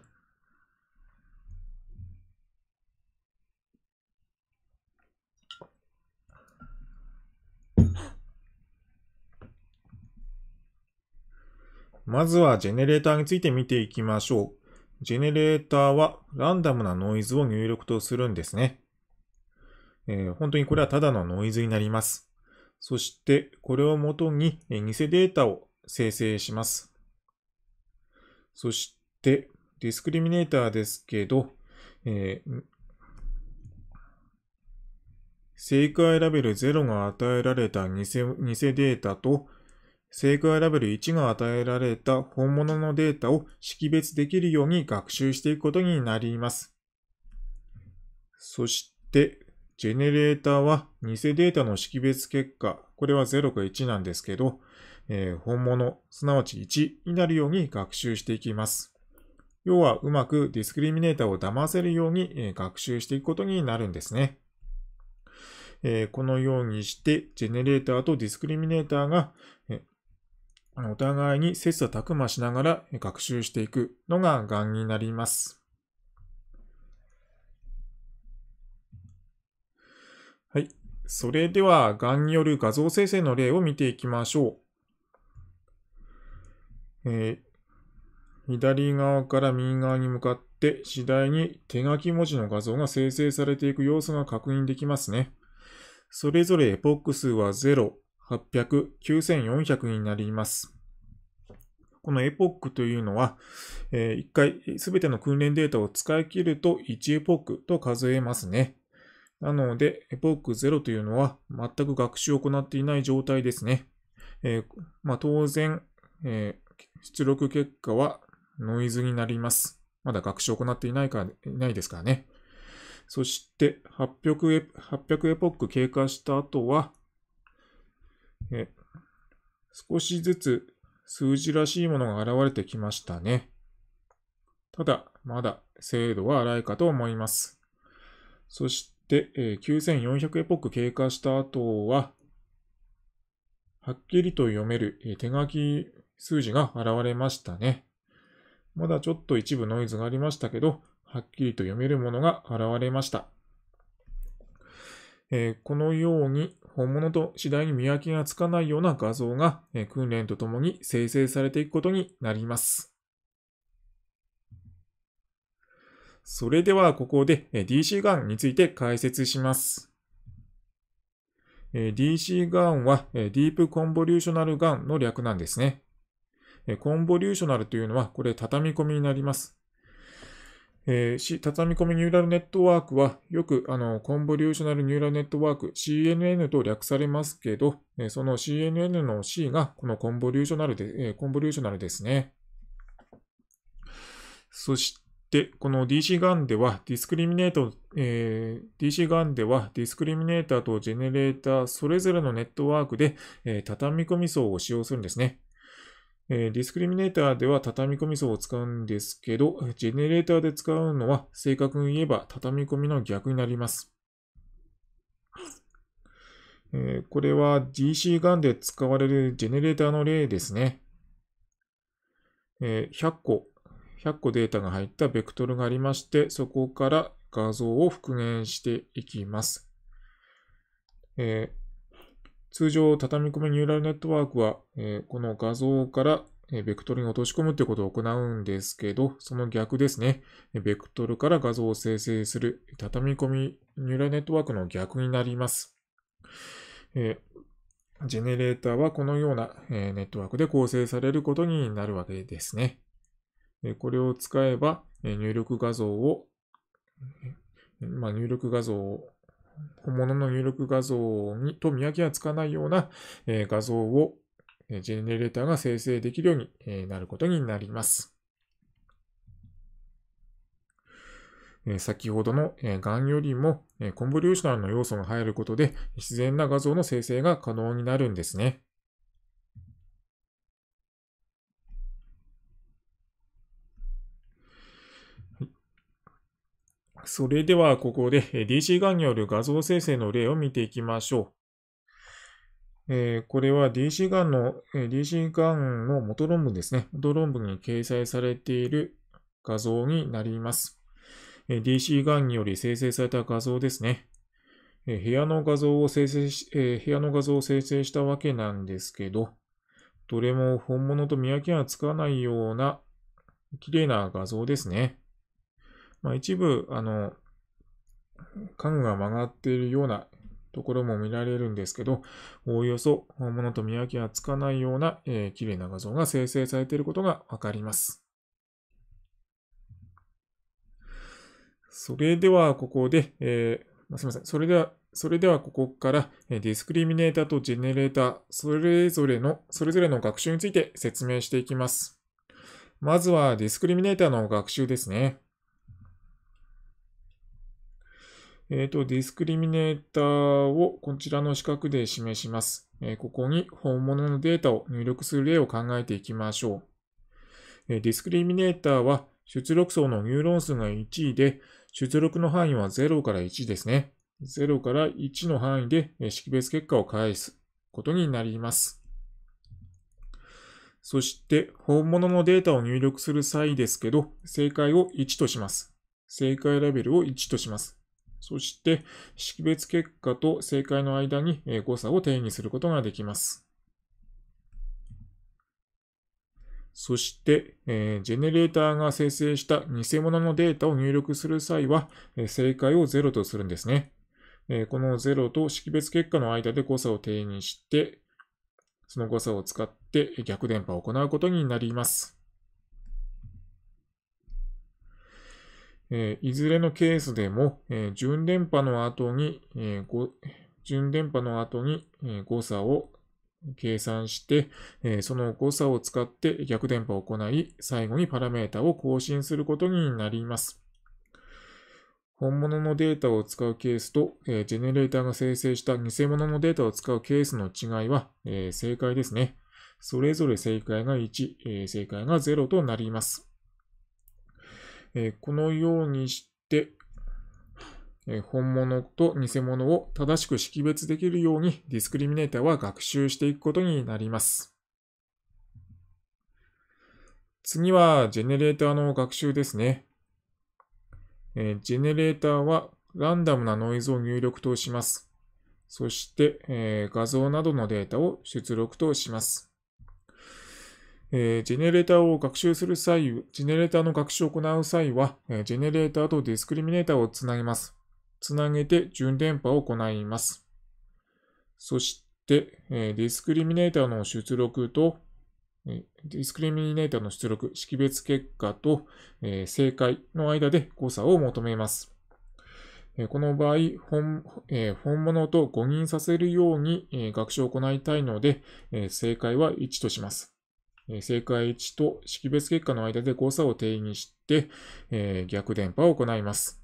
Speaker 1: まずはジェネレーターについて見ていきましょう。ジェネレーターはランダムなノイズを入力とするんですね。えー、本当にこれはただのノイズになります。そして、これをもとに偽データを生成します。そして、ディスクリミネーターですけど、えー、正解ラベル0が与えられた偽偽データと、正解ラベル1が与えられた本物のデータを識別できるように学習していくことになります。そして、ジェネレーターは偽データの識別結果、これは0か1なんですけど、えー、本物、すなわち1になるように学習していきます。要はうまくディスクリミネーターを騙せるように、え学習していくことになるんですね。えこのようにして、ジェネレーターとディスクリミネーターが、えお互いに切磋琢磨しながら学習していくのががんになります。はい。それではがんによる画像生成の例を見ていきましょう。えー、左側から右側に向かって次第に手書き文字の画像が生成されていく様子が確認できますね。それぞれエポック数は0、800、9400になります。このエポックというのは、えー、1回すべての訓練データを使い切ると1エポックと数えますね。なので、エポック0というのは全く学習を行っていない状態ですね。えー、まあ、当然、えー、出力結果はノイズになります。まだ学習を行っていないか、いないですからね。そして800エ、800エポック経過した後は、え少しずつ数字らしいものが現れてきましたね。ただ、まだ精度は荒いかと思います。そして、え9400エポック経過した後は、はっきりと読める手書き数字が現れましたね。まだちょっと一部ノイズがありましたけど、はっきりと読めるものが現れました。えー、このように本物と次第に見分けがつかないような画像が、えー、訓練とともに生成されていくことになります。それではここで DC ガンについて解説します。DC ガンはディープコンボリューショナルガンの略なんですね。コンボリューショナルというのは、これ畳み込みになります。えー、畳み込みニューラルネットワークは、よくあのコンボリューショナルニューラルネットワーク、CNN と略されますけど、その CNN の C がこのコンボリューショナルで、コンボリューショナルですね。そして、この DC ガンでは、ディスクリミネート、えー、DC ガンでは、ディスクリミネーターとジェネレーター、それぞれのネットワークで、えー、畳み込み層を使用するんですね。えディスクリミネーターでは畳み込み層を使うんですけど、ジェネレーターで使うのは正確に言えば畳み込みの逆になります。えこれは DC ガンで使われるジェネレーターの例ですね。え100個、100個データが入ったベクトルがありまして、そこから画像を復元していきます。通常、畳み込みニューラルネットワークは、えー、この画像からベクトルに落とし込むということを行うんですけど、その逆ですね。ベクトルから画像を生成する畳み込みニューラルネットワークの逆になります。えー、ジェネレーターはこのような、えー、ネットワークで構成されることになるわけですね。えー、これを使えば、え入力画像を、まあ、入力画像を本物の入力画像にと見分けがつかないような、え画像をジェネレーターが生成できるようになることになります。先ほどのんよりもコンボリューショナルの要素が入ることで自然な画像の生成が可能になるんですね。それではここで DC ガンによる画像生成の例を見ていきましょう。えー、これは DC ガンの、え DC ガンの元論文ですね。元論文に掲載されている画像になります。え DC ガンにより生成された画像ですね。え部屋の画像を生成し、え部屋の画像を生成したわけなんですけど、どれも本物と見分けがつかないような綺麗な画像ですね。まあ、一部、あの、家具が曲がっているようなところも見られるんですけど、おおよそ本物と見分けがつかないような、えー、綺麗な画像が生成されていることがわかります。それではここで、えー、すみません。それでは、それではここからディスクリミネーターとジェネレーター、それぞれの、それぞれの学習について説明していきます。まずはディスクリミネーターの学習ですね。えっ、ー、と、ディスクリミネーターをこちらの四角で示します。えー、ここに本物のデータを入力する例を考えていきましょう。えー、ディスクリミネーターは出力層のニューロン数が1位で、出力の範囲は0から1ですね。0から1の範囲で識別結果を返すことになります。そして、本物のデータを入力する際ですけど、正解を1とします。正解ラベルを1とします。そして、識別結果と正解の間に誤差を定義することができます。そして、えジェネレーターが生成した偽物のデータを入力する際は、え正解を0とするんですね、えこの0と識別結果の間で誤差を定義して、その誤差を使って逆電波を行うことになります。えー、いずれのケースでも、えー、順電波の後に、えー、順電波の後に、え誤差を計算して、えその誤差を使って逆電波を行い、最後にパラメータを更新することになります。本物のデータを使うケースと、えジェネレーターが生成した偽物のデータを使うケースの違いは、え正解ですね。それぞれ正解が1、え正解が0となります。えこのようにして、え本物と偽物を正しく識別できるようにディスクリミネーターは学習していくことになります。次は、ジェネレーターの学習ですね。えジェネレーターはランダムなノイズを入力とします。そして、え画像などのデータを出力とします。えー、ジェネレーターを学習する際、ジェネレーターの学習を行う際は、えー、ジェネレーターとディスクリミネーターをつなげます。つなげて順電波を行います。そして、えー、ディスクリミネーターの出力と、ディスクリミネーターの出力、識別結果と、え正解の間で誤差を求めます。この場合本、え本物と誤認させるように学習を行いたいので、正解は1とします。え正解値と識別結果の間で誤差を定義して、え逆電波を行います。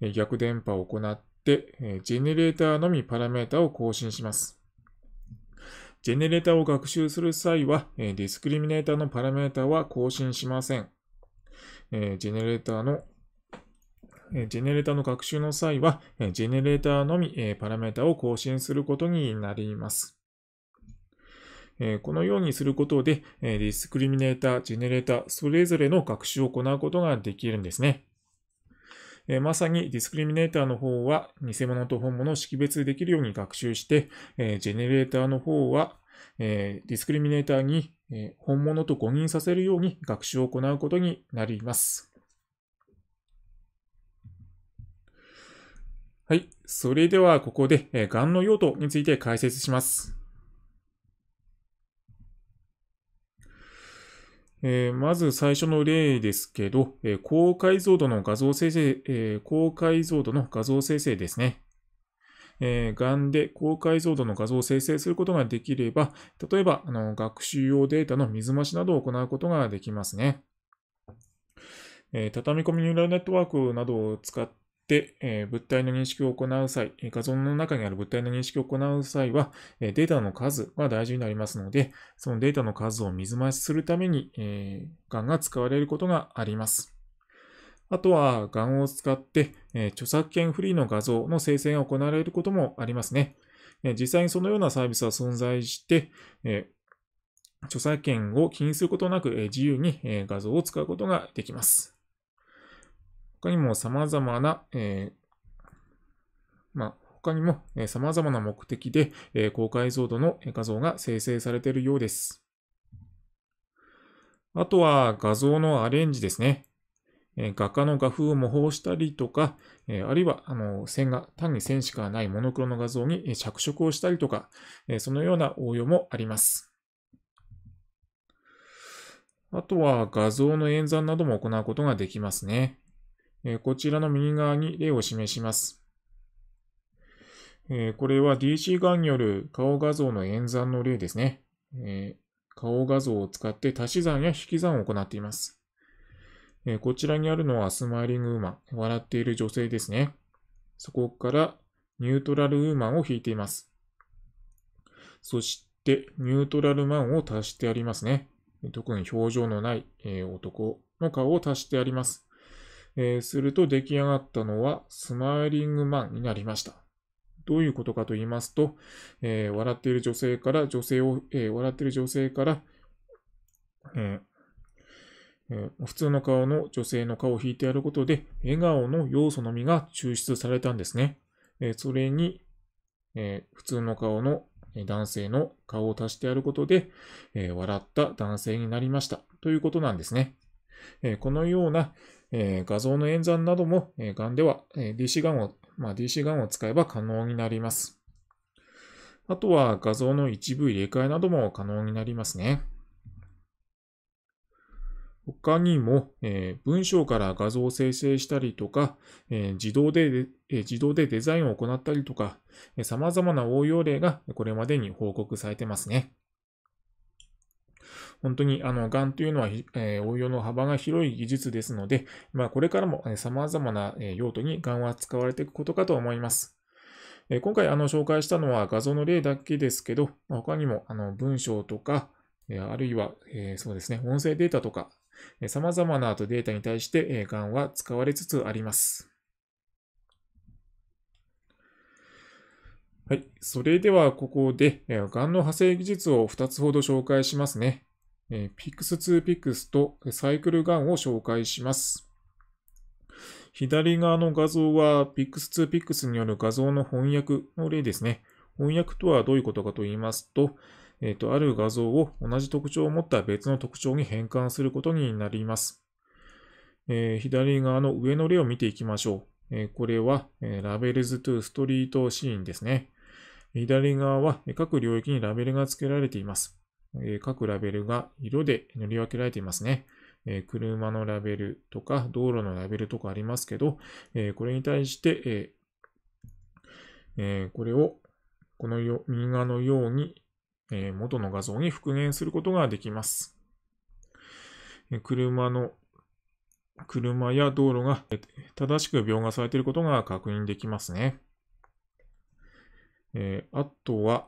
Speaker 1: え逆電波を行って、えジェネレーターのみパラメータを更新します。ジェネレーターを学習する際は、ディスクリミネーターのパラメータは更新しません。ジェネレーターのジェネレーターの学習の際は、ジェネレーターのみパラメータを更新することになります。えこのようにすることで、えディスクリミネーター、ジェネレーター、それぞれの学習を行うことができるんですね。えまさにディスクリミネーターの方は偽物と本物を識別できるように学習して、えジェネレーターの方は、えディスクリミネーターに、え本物と誤認させるように学習を行うことになります。はい。それではここで、えー、の用途について解説します。えー、まず最初の例ですけど、えー、高解像度の画像生成、えー、高解像度の画像生成ですね。えー、g で高解像度の画像を生成することができれば、例えばあの学習用データの水増しなどを行うことができますね。えー、畳み込みニューラルネットワークなどを使っ、え物体の認識を行う際、画像の中にある物体の認識を行う際は、データの数が大事になりますので、そのデータの数を水増しするために、えー、がんが使われることがあります。あとは、ガンを使って、え著作権フリーの画像の生成が行われることもありますね。え実際にそのようなサービスは存在して、え著作権を気にすることなく、え自由に、え画像を使うことができます。他にも様々な、えー、まあ、他にも様々な目的で高解像度の画像が生成されているようです。あとは画像のアレンジですね。画家の画風を模倣したりとか、あるいはあの線が単に線しかないモノクロの画像に着色をしたりとか、そのような応用もあります。あとは画像の演算なども行うことができますね。えこちらの右側に例を示します。えこれは DC ガンによる顔画像の演算の例ですね。え顔画像を使って足し算や引き算を行っています。えこちらにあるのはスマイリングウーマン、笑っている女性ですね。そこからニュートラルウーマンを引いています。そして、ニュートラルマンを足してありますね。特に表情のない、え男の顔を足してあります。えー、すると出来上がったのはスマイリングマンになりました。どういうことかと言いますと、えー、笑っている女性から、女性を、えー、笑っている女性から、ええ普通の顔の女性の顔を引いてやることで、笑顔の要素のみが抽出されたんですね。えそれに、え普通の顔の男性の顔を足してやることで、え笑った男性になりました。ということなんですね。えこのような、えー、画像の演算なども、えー、g では、えー、DC ガンを、まあ、DC ガンを使えば可能になります。あとは画像の一部入れ替えなども可能になりますね。他にも、えー、文章から画像を生成したりとか、えー、自動で、えー、自動でデザインを行ったりとか、えー、様々な応用例がこれまでに報告されてますね。本当にあの、ガンというのは、えー、応用の幅が広い技術ですので、まあ、これからも様々な用途にガンは使われていくことかと思います。えー、今回あの紹介したのは画像の例だけですけど、他にもあの文章とか、あるいは、えー、そうですね、音声データとか、様々なデータに対して GAN は使われつつあります。はい。それではここで、がんの派生技術を2つほど紹介しますね。え PIX2PIX とサイクルガンを紹介します。左側の画像は PIX2PIX による画像の翻訳の例ですね。翻訳とはどういうことかと言いますと、えっ、と、ある画像を同じ特徴を持った別の特徴に変換することになります。えー、左側の上の例を見ていきましょう。えー、これは、えラベルズトゥストリートシーンですね。左側は各領域にラベルが付けられています。え各ラベルが色で塗り分けられていますね。え車のラベルとか、道路のラベルとかありますけど、えこれに対して、ええこれをこのよ右側のように、え元の画像に復元することができます。え車の車や道路が正しく描画されていることが確認できますね。えあとは、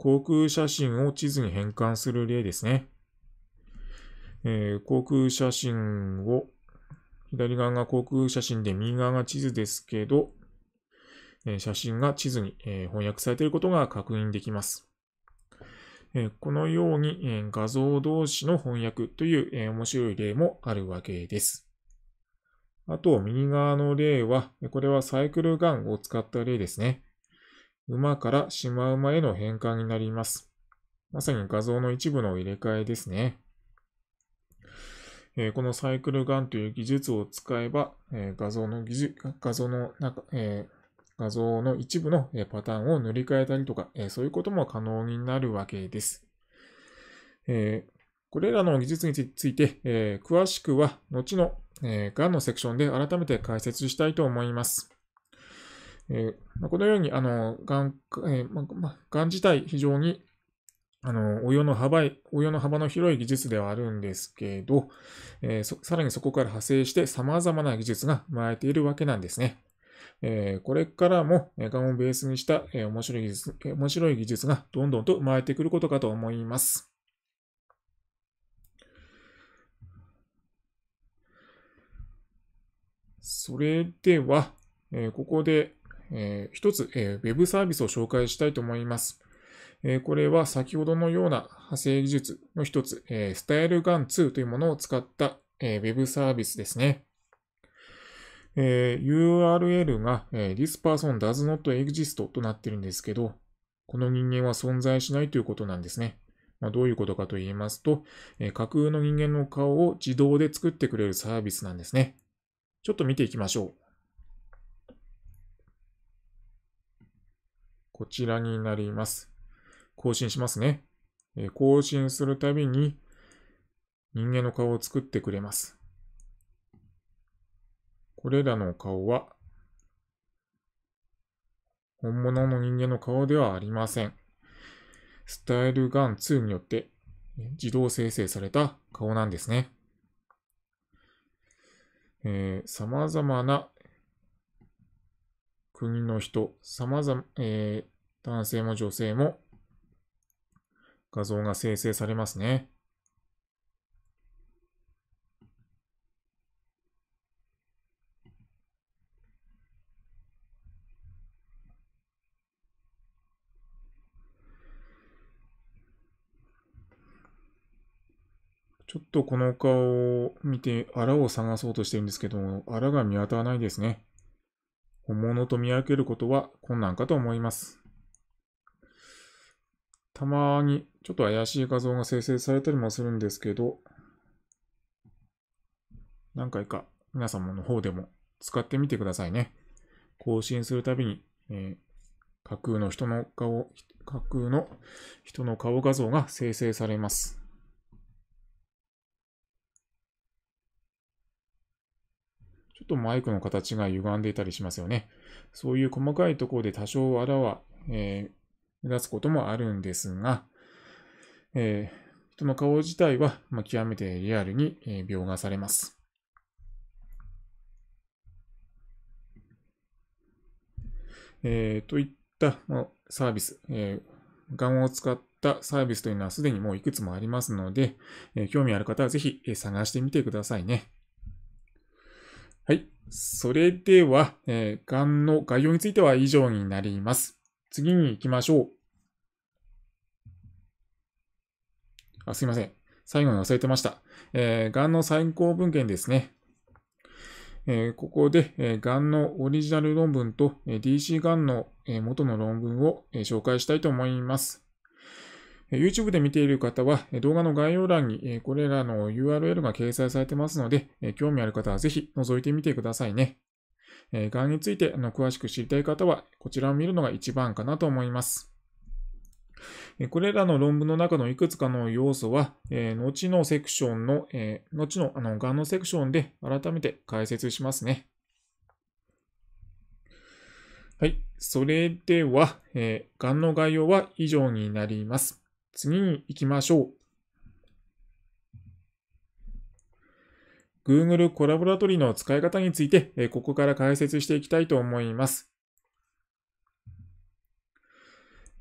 Speaker 1: 航空写真を地図に変換する例ですね。えー、航空写真を、左側が航空写真で右側が地図ですけど、え写真が地図に、え翻訳されていることが確認できます。えこのように、え画像同士の翻訳という、え面白い例もあるわけです。あと、右側の例は、これはサイクルガンを使った例ですね。馬からシマウマへの変換になります。まさに画像の一部の入れ替えですね。えこのサイクルガンという技術を使えば、え画像の技術、画像の中、え画像の一部のパターンを塗り替えたりとか、そういうことも可能になるわけです。これらの技術について、詳しくは後の GAN のセクションで改めて解説したいと思います。えー、このように、あの、がん、えー、ま、ま、がん自体非常に、あの、応用の幅応用の幅の広い技術ではあるんですけど、えー、さらにそこから派生して様々な技術が生まれているわけなんですね。えー、これからも、えー、ガンをベースにした、えー、面白い技術、えー、面白い技術がどんどんと生まれてくることかと思います。それでは、えー、ここで、えー、一つ、えー、ウェブサービスを紹介したいと思います。えこれは先ほどのような派生技術の一つ、えスタイルガン2というものを使った、え Web サービスですね。え URL が、え This person does not exist となってるんですけど、この人間は存在しないということなんですね。まあ、どういうことかと言いますと、え架空の人間の顔を自動で作ってくれるサービスなんですね。ちょっと見ていきましょう。こちらになります。更新しますね。更新するたびに人間の顔を作ってくれます。これらの顔は本物の人間の顔ではありません。スタイルガン2によって自動生成された顔なんですね。えー、様々な国の人、様々、えー、男性も女性も画像が生成されますね。ちょっとこの顔を見て、あらを探そうとしてるんですけども、あらが見当たらないですね。本物と見分けることは困難かと思います。たまにちょっと怪しい画像が生成されたりもするんですけど、何回か皆様の方でも使ってみてくださいね。更新するたびに、えー、架空の人の顔、架空の人の顔画像が生成されます。とマイクの形が歪んでいたりしますよね。そういう細かいところで多少あらわ、えー、目立つこともあるんですが、えー、人の顔自体は、まあ、極めてリアルに、えー、描画されます。えー、といった、まあ、サービス、えー、ガンを使ったサービスというのはすでにもういくつもありますので、えー、興味ある方はぜひ、えー、探してみてくださいね。それでは、えー、がんの概要については以上になります。次に行きましょう。あ、すいません。最後に忘れてました。えー、がんの参考文献ですね。えー、ここで、えー、がんのオリジナル論文と、えー、DC がんの、え元の論文を、え紹介したいと思います。YouTube で見ている方は、動画の概要欄にこれらの URL が掲載されてますので、興味ある方はぜひ覗いてみてくださいね。がんについて詳しく知りたい方は、こちらを見るのが一番かなと思います。これらの論文の中のいくつかの要素は、後のセクションの、後のあのがんのセクションで改めて解説しますね。はい。それでは、えー、がんの概要は以上になります。次に行きましょう。Google コラボラトリーの使い方について、ここから解説していきたいと思います。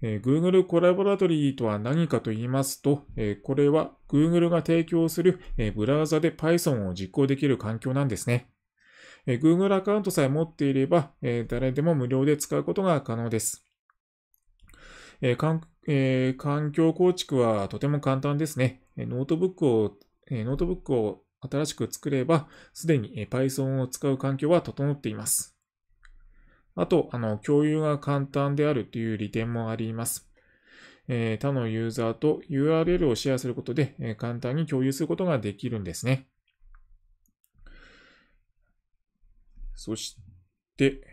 Speaker 1: Google コラボラトリーとは何かと言いますと、これは Google が提供するブラウザで Python を実行できる環境なんですね。Google アカウントさえ持っていれば、誰でも無料で使うことが可能です。えー、環境構築はとても簡単ですね。ノートブックを、えノートブックを新しく作れば、すでに Python を使う環境は整っています。あと、あの、共有が簡単であるという利点もあります。えー、他のユーザーと URL をシェアすることで、えー、簡単に共有することができるんですね。そして、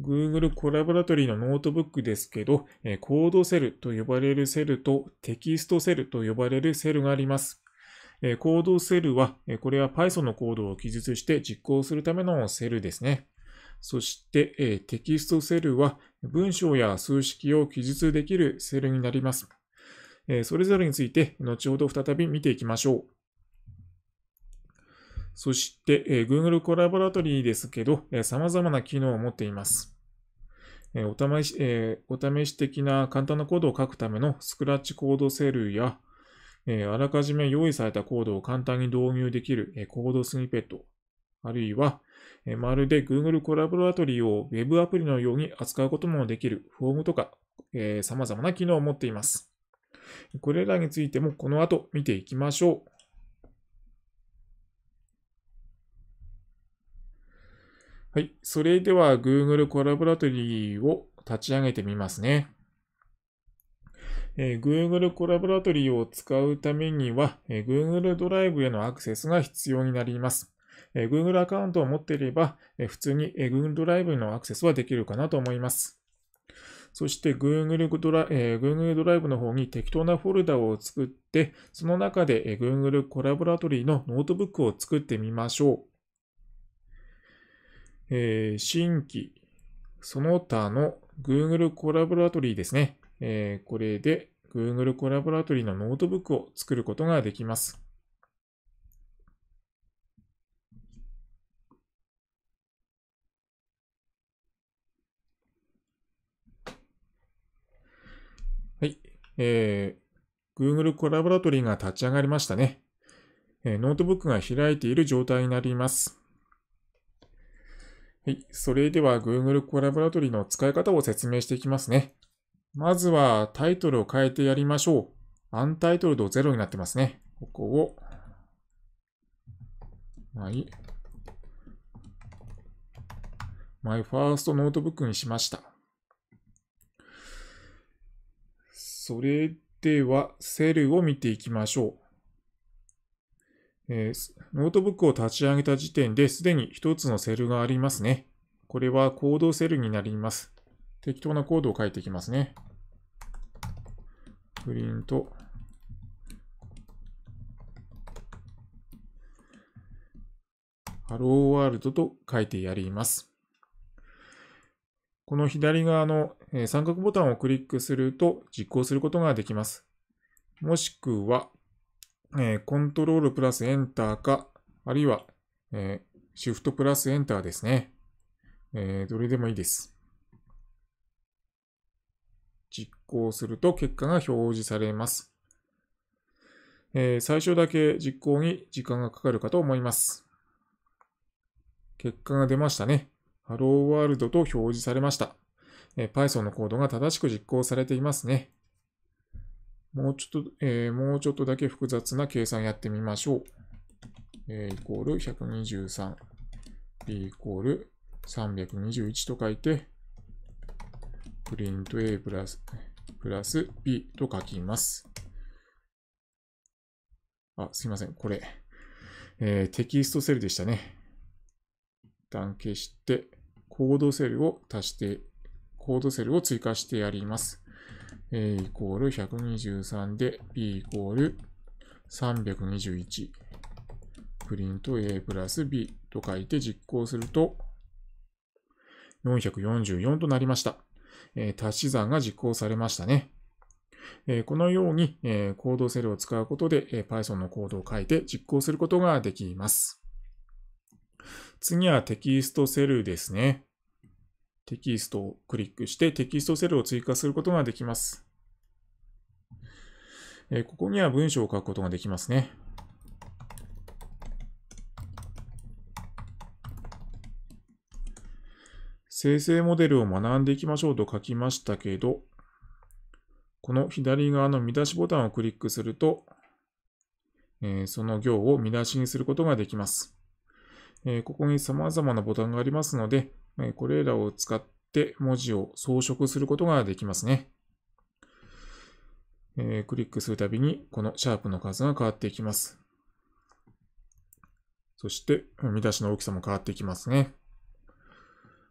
Speaker 1: Google コラボラトリーのノートブックですけど、コードセルと呼ばれるセルとテキストセルと呼ばれるセルがあります。コードセルは、これは Python のコードを記述して実行するためのセルですね。そして、テキストセルは文章や数式を記述できるセルになります。それぞれについて後ほど再び見ていきましょう。そして、え Google コラボラトリーですけど、え様々な機能を持っています。えお試し、えお試し的な簡単なコードを書くためのスクラッチコードセルや、えあらかじめ用意されたコードを簡単に導入できる、えコードスニペット、あるいは、えまるで Google コラボラトリーを Web アプリのように扱うこともできるフォームとか、え様々な機能を持っています。これらについてもこの後見ていきましょう。はい。それでは Google コラボラトリーを立ち上げてみますね。えー、Google コラボラトリーを使うためには、えー、Google ドライブへのアクセスが必要になります。えー、Google アカウントを持っていれば、え普通に、え Google ドライブへのアクセスはできるかなと思います。そして Google ドラ,、え Google ドライブの方に適当なフォルダを作って、その中で、え Google コラボラトリーのノートブックを作ってみましょう。えー、新規、その他の Google コラボラトリーですね。えー、これで Google コラボラトリーのノートブックを作ることができます。はい。えー、Google コラボラトリーが立ち上がりましたね。えー、ノートブックが開いている状態になります。はい。それでは Google コラボラトリーの使い方を説明していきますね。まずはタイトルを変えてやりましょう。アンタイトルド0になってますね。ここを、my, my first notebook にしました。それではセルを見ていきましょう。えー、ノートブックを立ち上げた時点ですでに一つのセルがありますね。これはコードセルになります。適当なコードを書いていきますね。プリント。ハローワールドと書いてやります。この左側の三角ボタンをクリックすると実行することができます。もしくは、えー、コントロールプラスエンターか、あるいは、えー、シフトプラスエンターですね。えー、どれでもいいです。実行すると結果が表示されます。えー、最初だけ実行に時間がかかるかと思います。結果が出ましたね。ハローワールドと表示されました。えー、Python のコードが正しく実行されていますね。もうちょっと、えー、もうちょっとだけ複雑な計算やってみましょう。A イコール123、B イコール321と書いて、プリント A プラス、プラス B と書きます。あ、すいません。これ、えー、テキストセルでしたね。一旦消して、コードセルを足して、コードセルを追加してやります。A イコール123で B イコール321。プリント A プラス B と書いて実行すると、444となりました。えー、足し算が実行されましたね。えー、このように、えー、コードセルを使うことで、え Python のコードを書いて実行することができます。次はテキストセルですね。テキストをクリックしてテキストセルを追加することができます。えー、ここには文章を書くことができますね。生成モデルを学んでいきましょうと書きましたけど、この左側の見出しボタンをクリックすると、えー、その行を見出しにすることができます。えー、ここに様々なボタンがありますので、えこれらを使って文字を装飾することができますね。えー、クリックするたびに、このシャープの数が変わっていきます。そして、見出しの大きさも変わっていきますね。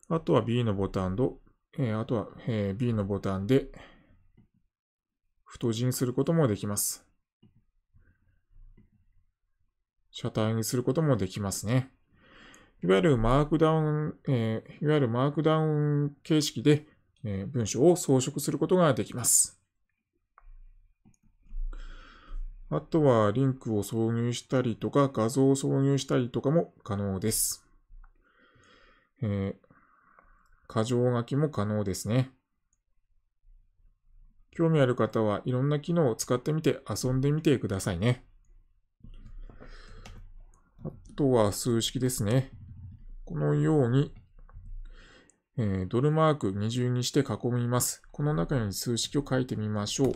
Speaker 1: あとは B のボタンと、えー、あとは、えー、B のボタンで、太字にすることもできます。車体にすることもできますね。いわゆるマークダウン、えー、いわゆるマークダウン形式で、え文章を装飾することができます。あとはリンクを挿入したりとか、画像を挿入したりとかも可能です。えー、箇条書きも可能ですね。興味ある方はいろんな機能を使ってみて遊んでみてくださいね。あとは数式ですね。このように、えー、ドルマーク二重にして囲みます。この中に数式を書いてみましょう。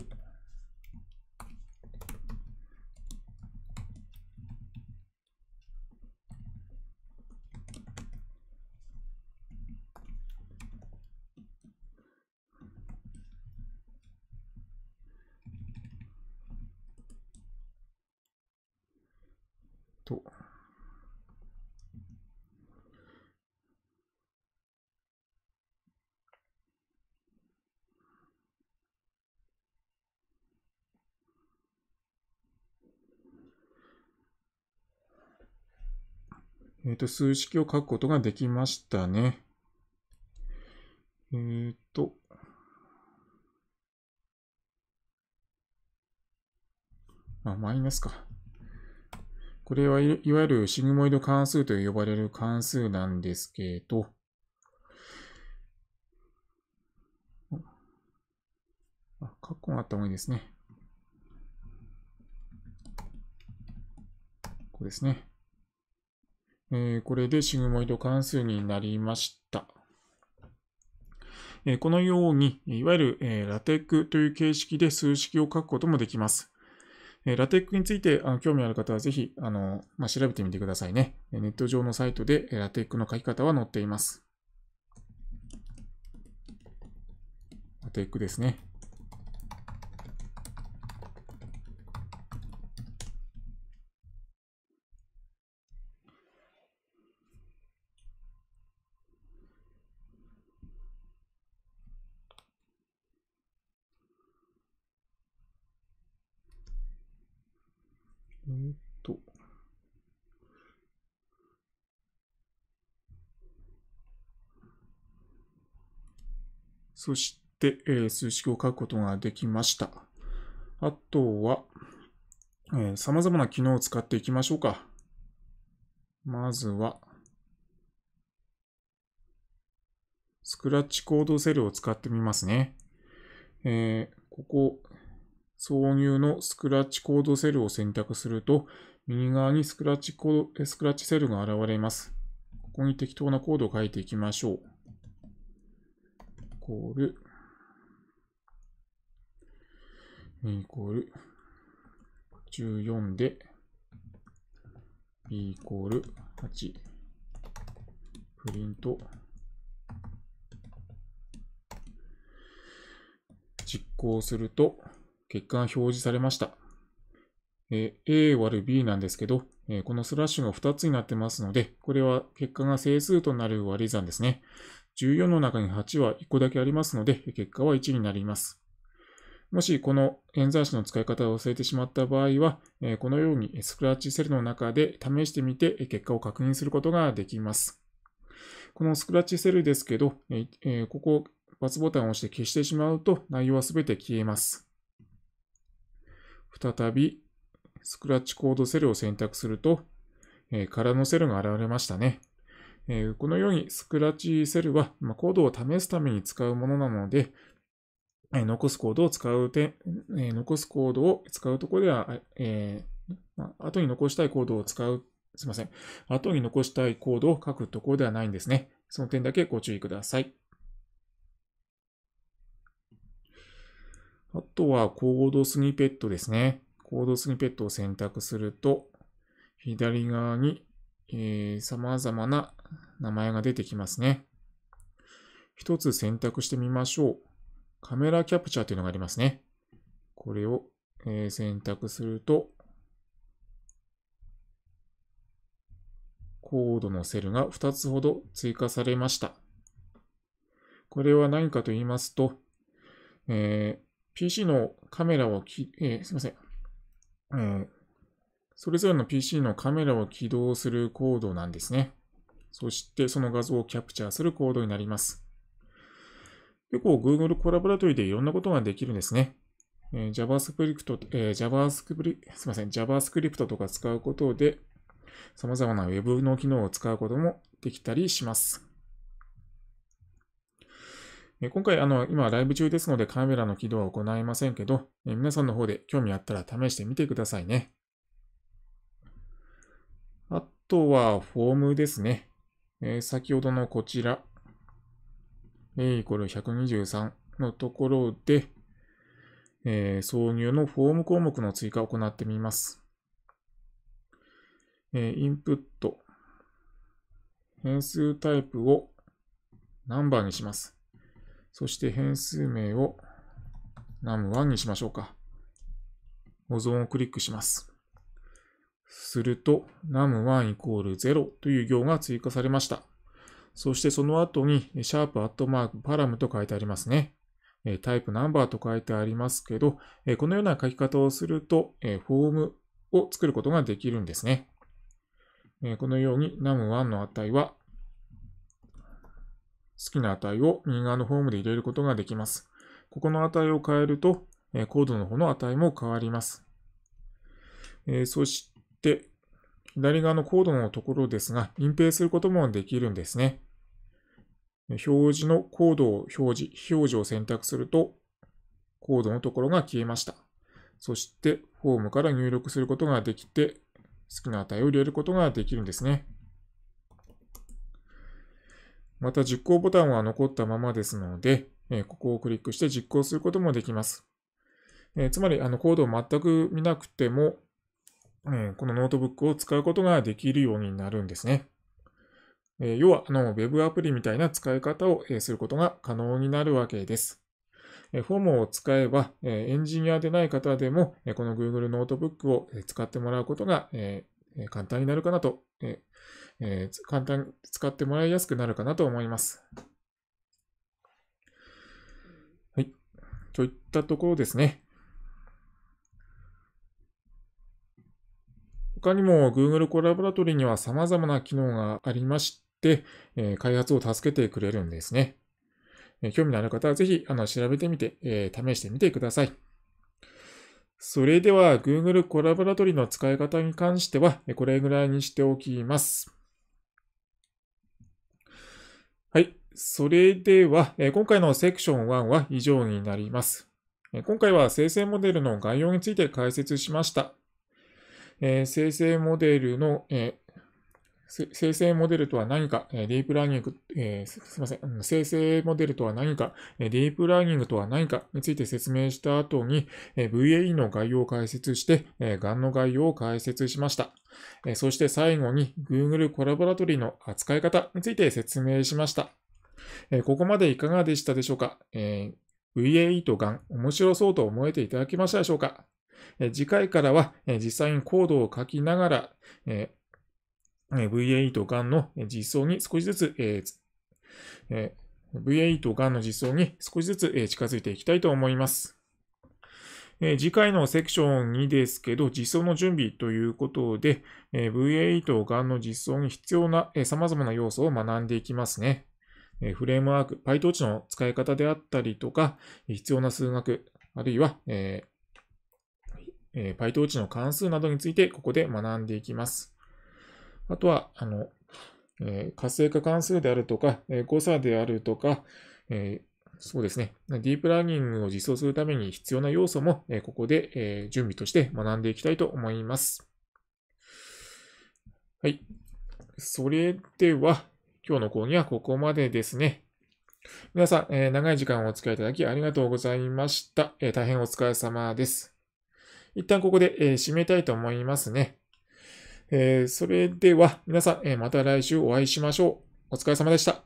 Speaker 1: えっ、ー、と、数式を書くことができましたね。えっ、ー、と、あ、マイナスか。これはいわゆるシグモイド関数と呼ばれる関数なんですけど、あ、カッコがあった方がいいですね。ここですね。えー、これでシグモイド関数になりました。えこのように、いわゆる、えラテックという形式で数式を書くこともできます。えラテックについてあの興味ある方はぜひ、あの、まあ、調べてみてくださいね。ネット上のサイトでラテックの書き方は載っています。ラテックですね。そして、えー、数式を書くことができました。あとは、えー、様々な機能を使っていきましょうか。まずは、スクラッチコードセルを使ってみますね。えー、ここ、挿入のスクラッチコードセルを選択すると、右側にスクラッチコード、スクラッチセルが現れます。ここに適当なコードを書いていきましょう。コール、イコール、14で、B イコール8、プリント、実行すると、結果が表示されました。え a 割る b なんですけど、えこのスラッシュが2つになってますので、これは結果が整数となる割り算ですね。14の中に8は1個だけありますので、結果は1になります。もしこの演算子の使い方を忘れてしまった場合は、このようにスクラッチセルの中で試してみて結果を確認することができます。このスクラッチセルですけど、ここバツボタンを押して消してしまうと内容はすべて消えます。再びスクラッチコードセルを選択すると、空のセルが現れましたね。このようにスクラッチセルは、コードを試すために使うものなので、残すコードを使う点、残すコードを使うところでは、後に残したいコードを使う、すいません。後に残したいコードを書くところではないんですね。その点だけご注意ください。あとはコードスニペットですね。コードスニペットを選択すると、左側に、えー、様々な名前が出てきますね。一つ選択してみましょう。カメラキャプチャーというのがありますね。これを、え選択すると、コードのセルが2つほど追加されました。これは何かと言いますと、えー、PC のカメラをき、えー、すいません、えー、それぞれの PC のカメラを起動するコードなんですね。そしてその画像をキャプチャーするコードになります。結構 Google コラボラトリーでいろんなことができるんですね。えー、JavaScript、えー、JavaScript、すみません、JavaScript とか使うことで、様々な Web の機能を使うこともできたりします。えー、今回、あの、今ライブ中ですのでカメラの起動は行いませんけど、えー、皆さんの方で興味あったら試してみてくださいね。あとは、フォームですね。えー、先ほどのこちら、A イコール123のところで、えー、挿入のフォーム項目の追加を行ってみます。えー、インプット、変数タイプをナンバーにします。そして変数名を num1 にしましょうか。保存をクリックします。すると、num1 イコール0という行が追加されました。そしてその後に、シャープアットマークパラムと書いてありますね。タイプナンバーと書いてありますけど、このような書き方をすると、フォームを作ることができるんですね。このように num1 の値は、好きな値を右側のフォームで入れることができます。ここの値を変えると、コードの方の値も変わります。そしで、左側のコードのところですが、隠蔽することもできるんですね。表示のコードを表示、非表示を選択すると、コードのところが消えました。そして、フォームから入力することができて、好きな値を入れることができるんですね。また、実行ボタンは残ったままですので、ここをクリックして実行することもできます。つまり、コードを全く見なくても、ん、このノートブックを使うことができるようになるんですね。え要は、あの、Web アプリみたいな使い方を、えすることが可能になるわけです。えフォームを使えば、えエンジニアでない方でも、えこの Google ノートブックを使ってもらうことが、え簡単になるかなと、ええ簡単に使ってもらいやすくなるかなと思います。はい。といったところですね。他にも Google コラボラトリには様々な機能がありまして、え開発を助けてくれるんですね。え興味のある方はぜひあの調べてみて、え試してみてください。それでは Google コラボラトリの使い方に関してはこれぐらいにしておきます。はい。それでは、今回のセクション1は以上になります。今回は生成モデルの概要について解説しました。えー、生成モデルの、えー、生成モデルとは何か、ディープラーニング、えー、すみません、生成モデルとは何か、ディープラーニングとは何かについて説明した後に、VAE の概要を解説して、GAN の概要を解説しました。そして最後に Google コラボラトリーの扱い方について説明しました。ここまでいかがでしたでしょうか ?VAE とガン、面白そうと思えていただけましたでしょうかえ次回からは、え実際にコードを書きながら、え VA とガンの実装に少しずつ、え VA とガンの実装に少しずつ、え近づいていきたいと思います。え次回のセクション2ですけど、実装の準備ということで、え VA とガンの実装に必要な、え様々な要素を学んでいきますね。えフレームワーク、PyTorch の使い方であったりとか、必要な数学、あるいは、えーえー、PyTorch の関数などについてここで学んでいきます。あとは、あの、えー、活性化関数であるとか、えー、誤差であるとか、えー、そうですね、ディープラーニングを実装するために必要な要素も、えここで、え準備として学んでいきたいと思います。はい。それでは、今日の講義はここまでですね。皆さん、え長い時間お付き合いいただきありがとうございました。え大変お疲れ様です。一旦ここで、え締めたいと思いますね。えー、それでは皆さん、えまた来週お会いしましょう。お疲れ様でした。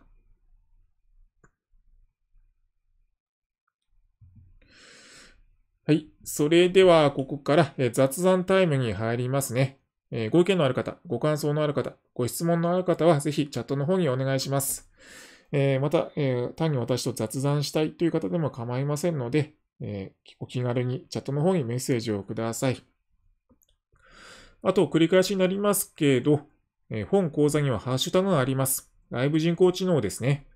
Speaker 1: はい。それでは、ここから、え雑談タイムに入りますね。えご意見のある方、ご感想のある方、ご質問のある方は、ぜひチャットの方にお願いします。えまた、え単に私と雑談したいという方でも構いませんので、えー、お気軽にチャットの方にメッセージをください。あと、繰り返しになりますけど、えー、本講座にはハッシュタグがあります。ライブ人工知能ですね。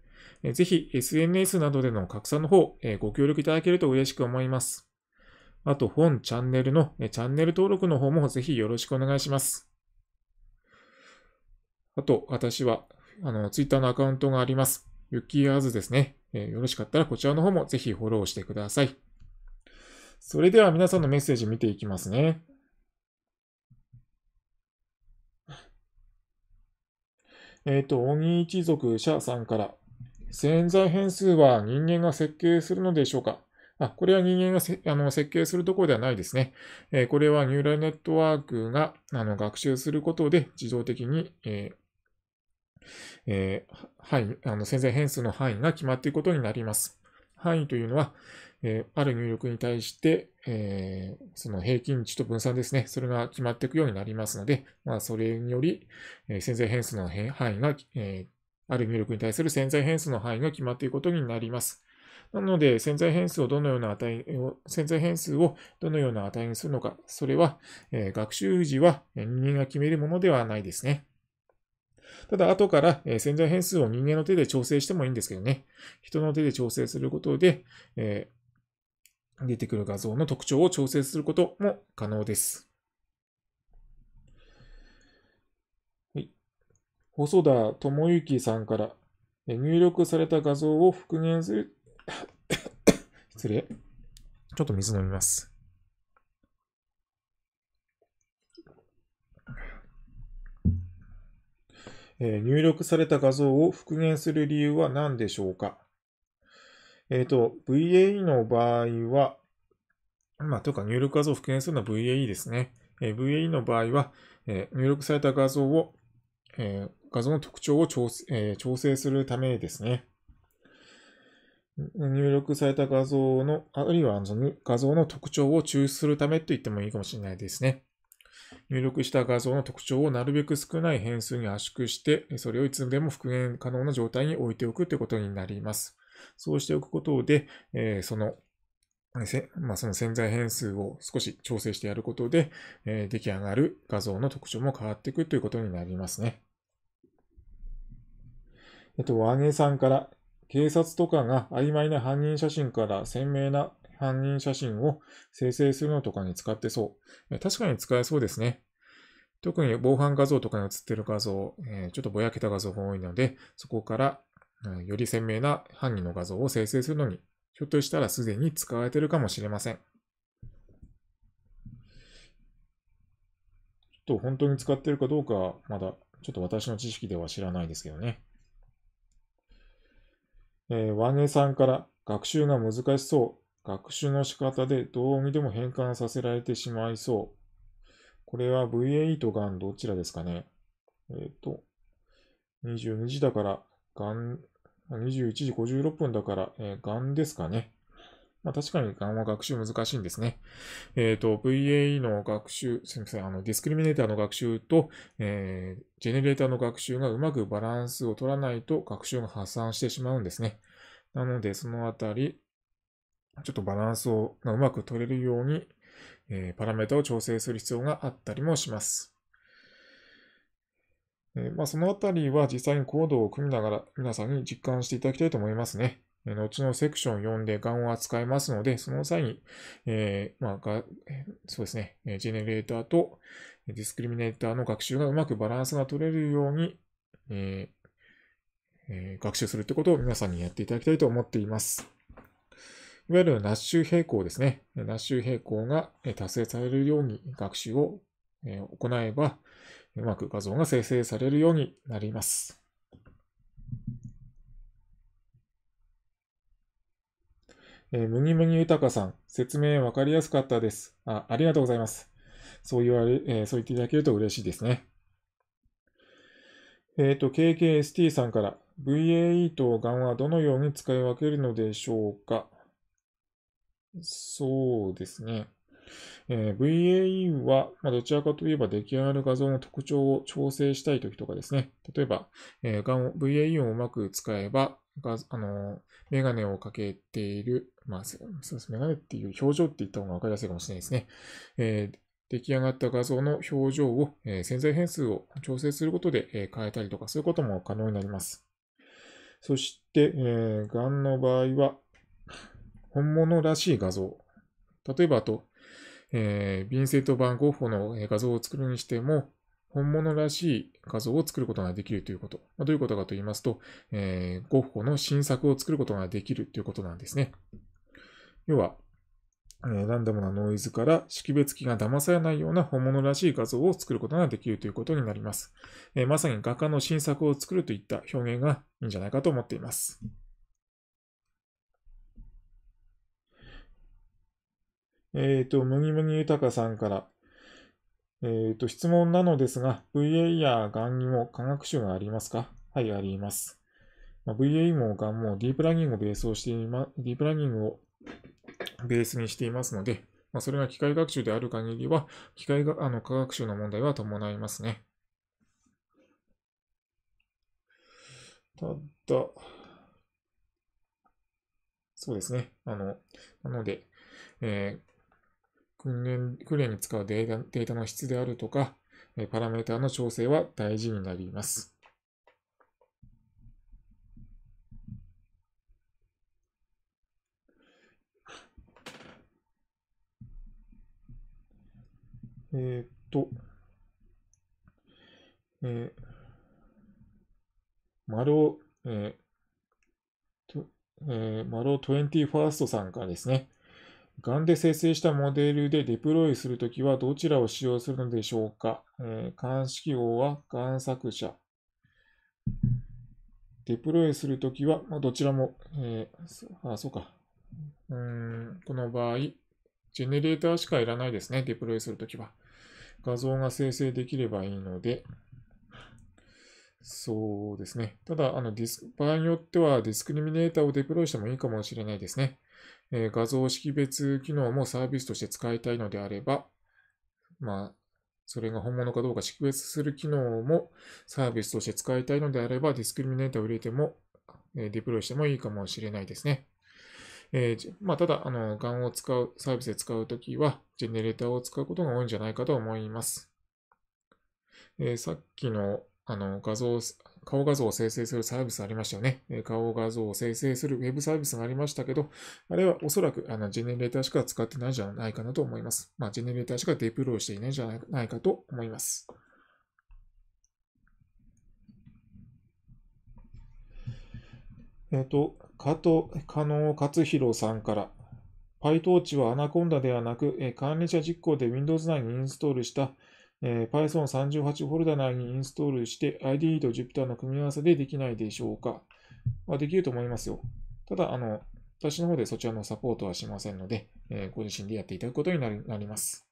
Speaker 1: えー、ぜひ、SNS などでの拡散の方、えー、ご協力いただけると嬉しく思います。あと、本チャンネルの、えチャンネル登録の方もぜひよろしくお願いします。あと、私は、あの、Twitter のアカウントがあります。ユッキーアーズですね。えよろしかったらこちらの方もぜひフォローしてください。それでは皆さんのメッセージ見ていきますね。えっ、ー、と、鬼一族者さんから、潜在変数は人間が設計するのでしょうかあ、これは人間がせあの設計するところではないですね。えー、これはニューラルネットワークがあの学習することで自動的に、えーえー、範囲、あの潜在変数の範囲が決まっていくことになります。範囲というのは、えある入力に対して、えその平均値と分散ですね、それが決まっていくようになりますので、まあ、それにより、え潜在変数の範囲が、えある入力に対する潜在変数の範囲が決まっていくことになります。なので、潜在変数をどのような値を、潜在変数をどのような値にするのか、それは、え学習時は人間が決めるものではないですね。ただ、後から潜在変数を人間の手で調整してもいいんですけどね。人の手で調整することで、え出てくる画像の特徴を調整することも可能です。はい、細田智之さんから入力された画像を復元する (coughs) 失礼。ちょっと水飲みます。えー、入力された画像を復元する理由は何でしょうかえっ、ー、と、VAE の場合は、まあ、というか入力画像を復元するのは VAE ですね。えー、VAE の場合は、えー、入力された画像を、えー、画像の特徴を調,、えー、調整するためですね。入力された画像の、あるいはの画像の特徴を抽出するためと言ってもいいかもしれないですね。入力した画像の特徴をなるべく少ない変数に圧縮して、それをいつでも復元可能な状態に置いておくということになります。そうしておくことで、えその、まあ、その潜在変数を少し調整してやることで、え出来上がる画像の特徴も変わっていくということになりますね。えっと、ワーさんから、警察とかが曖昧な犯人写真から鮮明な犯人写真を生成するのとかに使ってそう。確かに使えそうですね。特に防犯画像とかに写ってる画像、えちょっとぼやけた画像が多いので、そこからより鮮明な犯人の画像を生成するのに、ひょっとしたらすでに使われているかもしれません。ちょっと本当に使ってるかどうか、まだちょっと私の知識では知らないですけどね。えー、ワンネさんから学習が難しそう。学習の仕方でどうにでも変換させられてしまいそう。これは VAE とガンどちらですかねえっ、ー、と、22時だからがん、21時56分だから、えー、がんですかね。まあ、確かにがんは学習難しいんですね。えっ、ー、と、VAE の学習、すみません、あの、ディスクリミネーターの学習と、えー、ジェネレーターの学習がうまくバランスを取らないと学習が破産してしまうんですね。なので、そのあたり、ちょっとバランスをうまく取れるように、えー、パラメータを調整する必要があったりもします。えまあ、そのあたりは実際にコードを組みながら皆さんに実感していただきたいと思いますね。え後のセクション4でガンを扱いますので、その際に、えー、まあ、そうですね、ジェネレーターとディスクリミネーターの学習がうまくバランスが取れるように、えーえー、学習するってことを皆さんにやっていただきたいと思っています。いわゆるナッシュ平行ですね。ナッシュ平行が達成されるように学習を行えば、うまく画像が生成されるようになります。えー、むにむに豊さん、説明わかりやすかったです。あありがとうございます。そう言われ、えー、そう言っていただけると嬉しいですね。えっ、ー、と、KKST さんから、VAE とガンはどのように使い分けるのでしょうかそうですね。えー、VAE は、まあ、どちらかといえば出来上がる画像の特徴を調整したいときとかですね、例えば、えー、VAE をうまく使えば、あのメガネをかけている、まあ、そうですメガネっていう表情って言った方が分かりやすいかもしれないですね。えー出来上がった画像の表情を、えー、潜在変数を調整することで、えー、変えたりとかそういうことも可能になります。そして、えー、がんの場合は、本物らしい画像。例えば、あと、えー、ビンセント・バン・ゴッホの画像を作るにしても、本物らしい画像を作ることができるということ。まあ、どういうことかと言いますと、えー、ゴッホの新作を作ることができるということなんですね。要は、えー、ランダムなノイズから識別機が騙されないような本物らしい画像を作ることができるということになります。えー、まさに画家の新作を作るといった表現がいいんじゃないかと思っています。えっ、ー、と、むぎむぎゆさんから、えっ、ー、と、質問なのですが、VA やがんにも化学種がありますかはい、あります。まあ、VA もがんもディープラーニングをベースをしていま、ディープラーニングをベースにしていますので、まあ、それが機械学習である限りは、機械が、あの、科学習の問題は伴いますね。ただ、そうですね。あの、なので、えー訓練訓練に使うデータデータの質であるとか、パラメータの調整は大事になります。えー、っと、えー、マロー、えーえー、マロー21さんからですね、ガンで生成したモデルでデプロイするときはどちらを使用するのでしょうか、えー、監視記号はガン作者。デプロイするときは、まあ、どちらも、えー、あ、そうか。うん、この場合、ジェネレーターしかいらないですね、デプロイするときは。画像が生成できればいいので、そうですね。ただ、あのディス場合によってはディスクリミネーターをデプロイしてもいいかもしれないですね。えー、画像識別機能もサービスとして使いたいのであれば、まあ、それが本物かどうか識別する機能もサービスとして使いたいのであれば、ディスクリミネーターを入れても、えデプロイしてもいいかもしれないですね。えー、まあ、ただ、あの、ガンを使う、サービスで使うときは、ジェネレーターを使うことが多いんじゃないかと思います。えー、さっきの、あの、画像顔画像を生成するサービスありましたよね。顔画像を生成するウェブサービスがありましたけど、あれはおそらくあのジェネレーターしか使ってないんじゃないかなと思います。まあ、ジェネレーターしかデプロイしていないんじゃないかと思います。えっ、と、加藤、加納勝弘さんから、PyTorch はアナコンダではなく、管理者実行で Windows 内にインストールしたえー、Python38 フォルダ内にインストールして IDE と Jupyter の組み合わせでできないでしょうか、まあ、できると思いますよ。ただ、あの、私の方でそちらのサポートはしませんので、えー、ご自身でやっていただくことになりなります。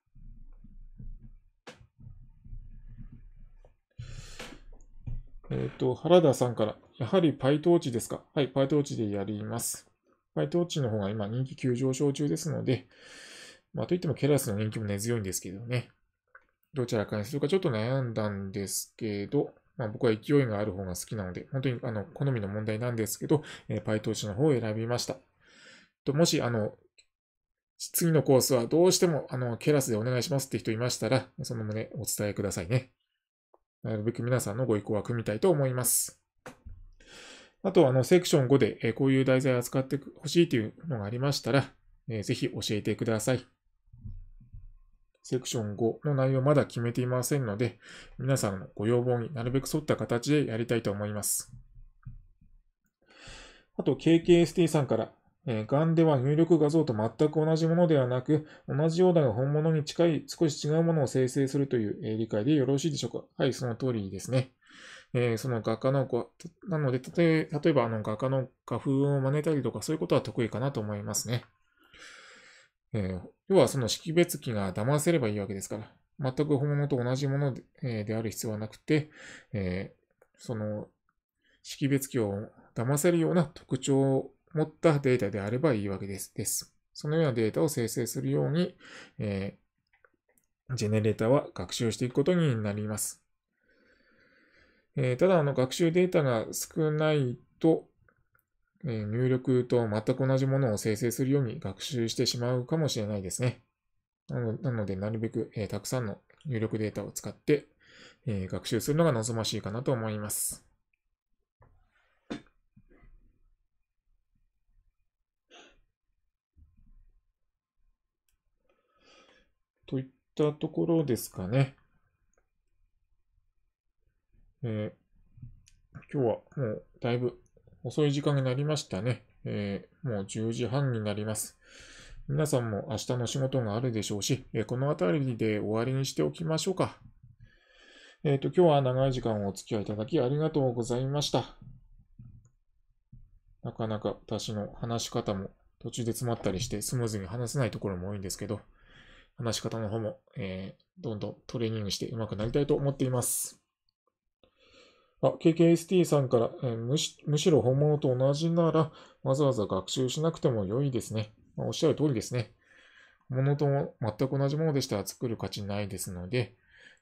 Speaker 1: えっ、ー、と、原田さんから、やはり PyTorch ですかはい、PyTorch でやります。PyTorch の方が今人気急上昇中ですので、まあ、といってもケラスの人気も根強いんですけどね。どちらかにするかちょっと悩んだんですけど、まあ、僕は勢いがある方が好きなので、本当にあの好みの問題なんですけど、えー、PyTorch の方を選びました。ともし、あの、次のコースはどうしても、あの、ケラスでお願いしますって人いましたら、その旨お伝えくださいね。なるべく皆さんのご意向は組みたいと思います。あと、あの、セクション5で、えこういう題材を扱ってほしいというのがありましたら、えー、ぜひ教えてください。セクション5の内容まだ決めていませんので、皆さんのご要望になるべく沿った形でやりたいと思います。あと、KKST さんから、えー、g では入力画像と全く同じものではなく、同じようだが本物に近い少し違うものを生成するという、えー、理解でよろしいでしょうかはい、その通りですね。えー、その画家の子、なので、例えばあの画家の画風を真似たりとか、そういうことは得意かなと思いますね。えー、要はその識別機が騙せればいいわけですから、全く本物と同じもので,、えー、である必要はなくて、えー、その識別機を騙せるような特徴を持ったデータであればいいわけです。ですそのようなデータを生成するように、えー、ジェネレータは学習していくことになります。えー、ただ、あの、学習データが少ないと、入力と全く同じものを生成するように学習してしまうかもしれないですね。なので、なるべく、えたくさんの入力データを使って、え学習するのが望ましいかなと思います。といったところですかね。えー、今日はもうだいぶ遅い時間になりましたね。えー、もう10時半になります。皆さんも明日の仕事があるでしょうし、えー、この辺りで終わりにしておきましょうか。えっ、ー、と、今日は長い時間お付き合いいただきありがとうございました。なかなか私の話し方も途中で詰まったりしてスムーズに話せないところも多いんですけど、話し方の方も、えー、どんどんトレーニングして上手くなりたいと思っています。あ、KKST さんから、えー、むし、むしろ本物と同じなら、わざわざ学習しなくても良いですね。まあ、おっしゃる通りですね。ものとも全く同じものでしたら作る価値ないですので、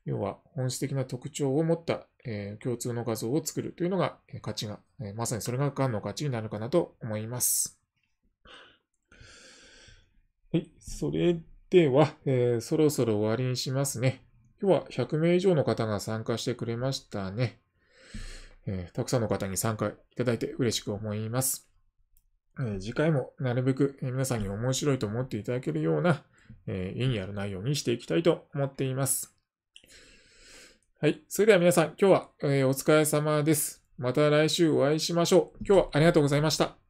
Speaker 1: 要は本質的な特徴を持った、えー、共通の画像を作るというのが、え価値が、えー、まさにそれががんの価値になるかなと思います。はい、それでは、えー、そろそろ終わりにしますね。今日は100名以上の方が参加してくれましたね。えー、たくさんの方に参加いただいて嬉しく思います。え次回もなるべく皆さんに面白いと思っていただけるような、えー、意にある内容にしていきたいと思っています。はい。それでは皆さん、今日は、えお疲れ様です。また来週お会いしましょう。今日はありがとうございました。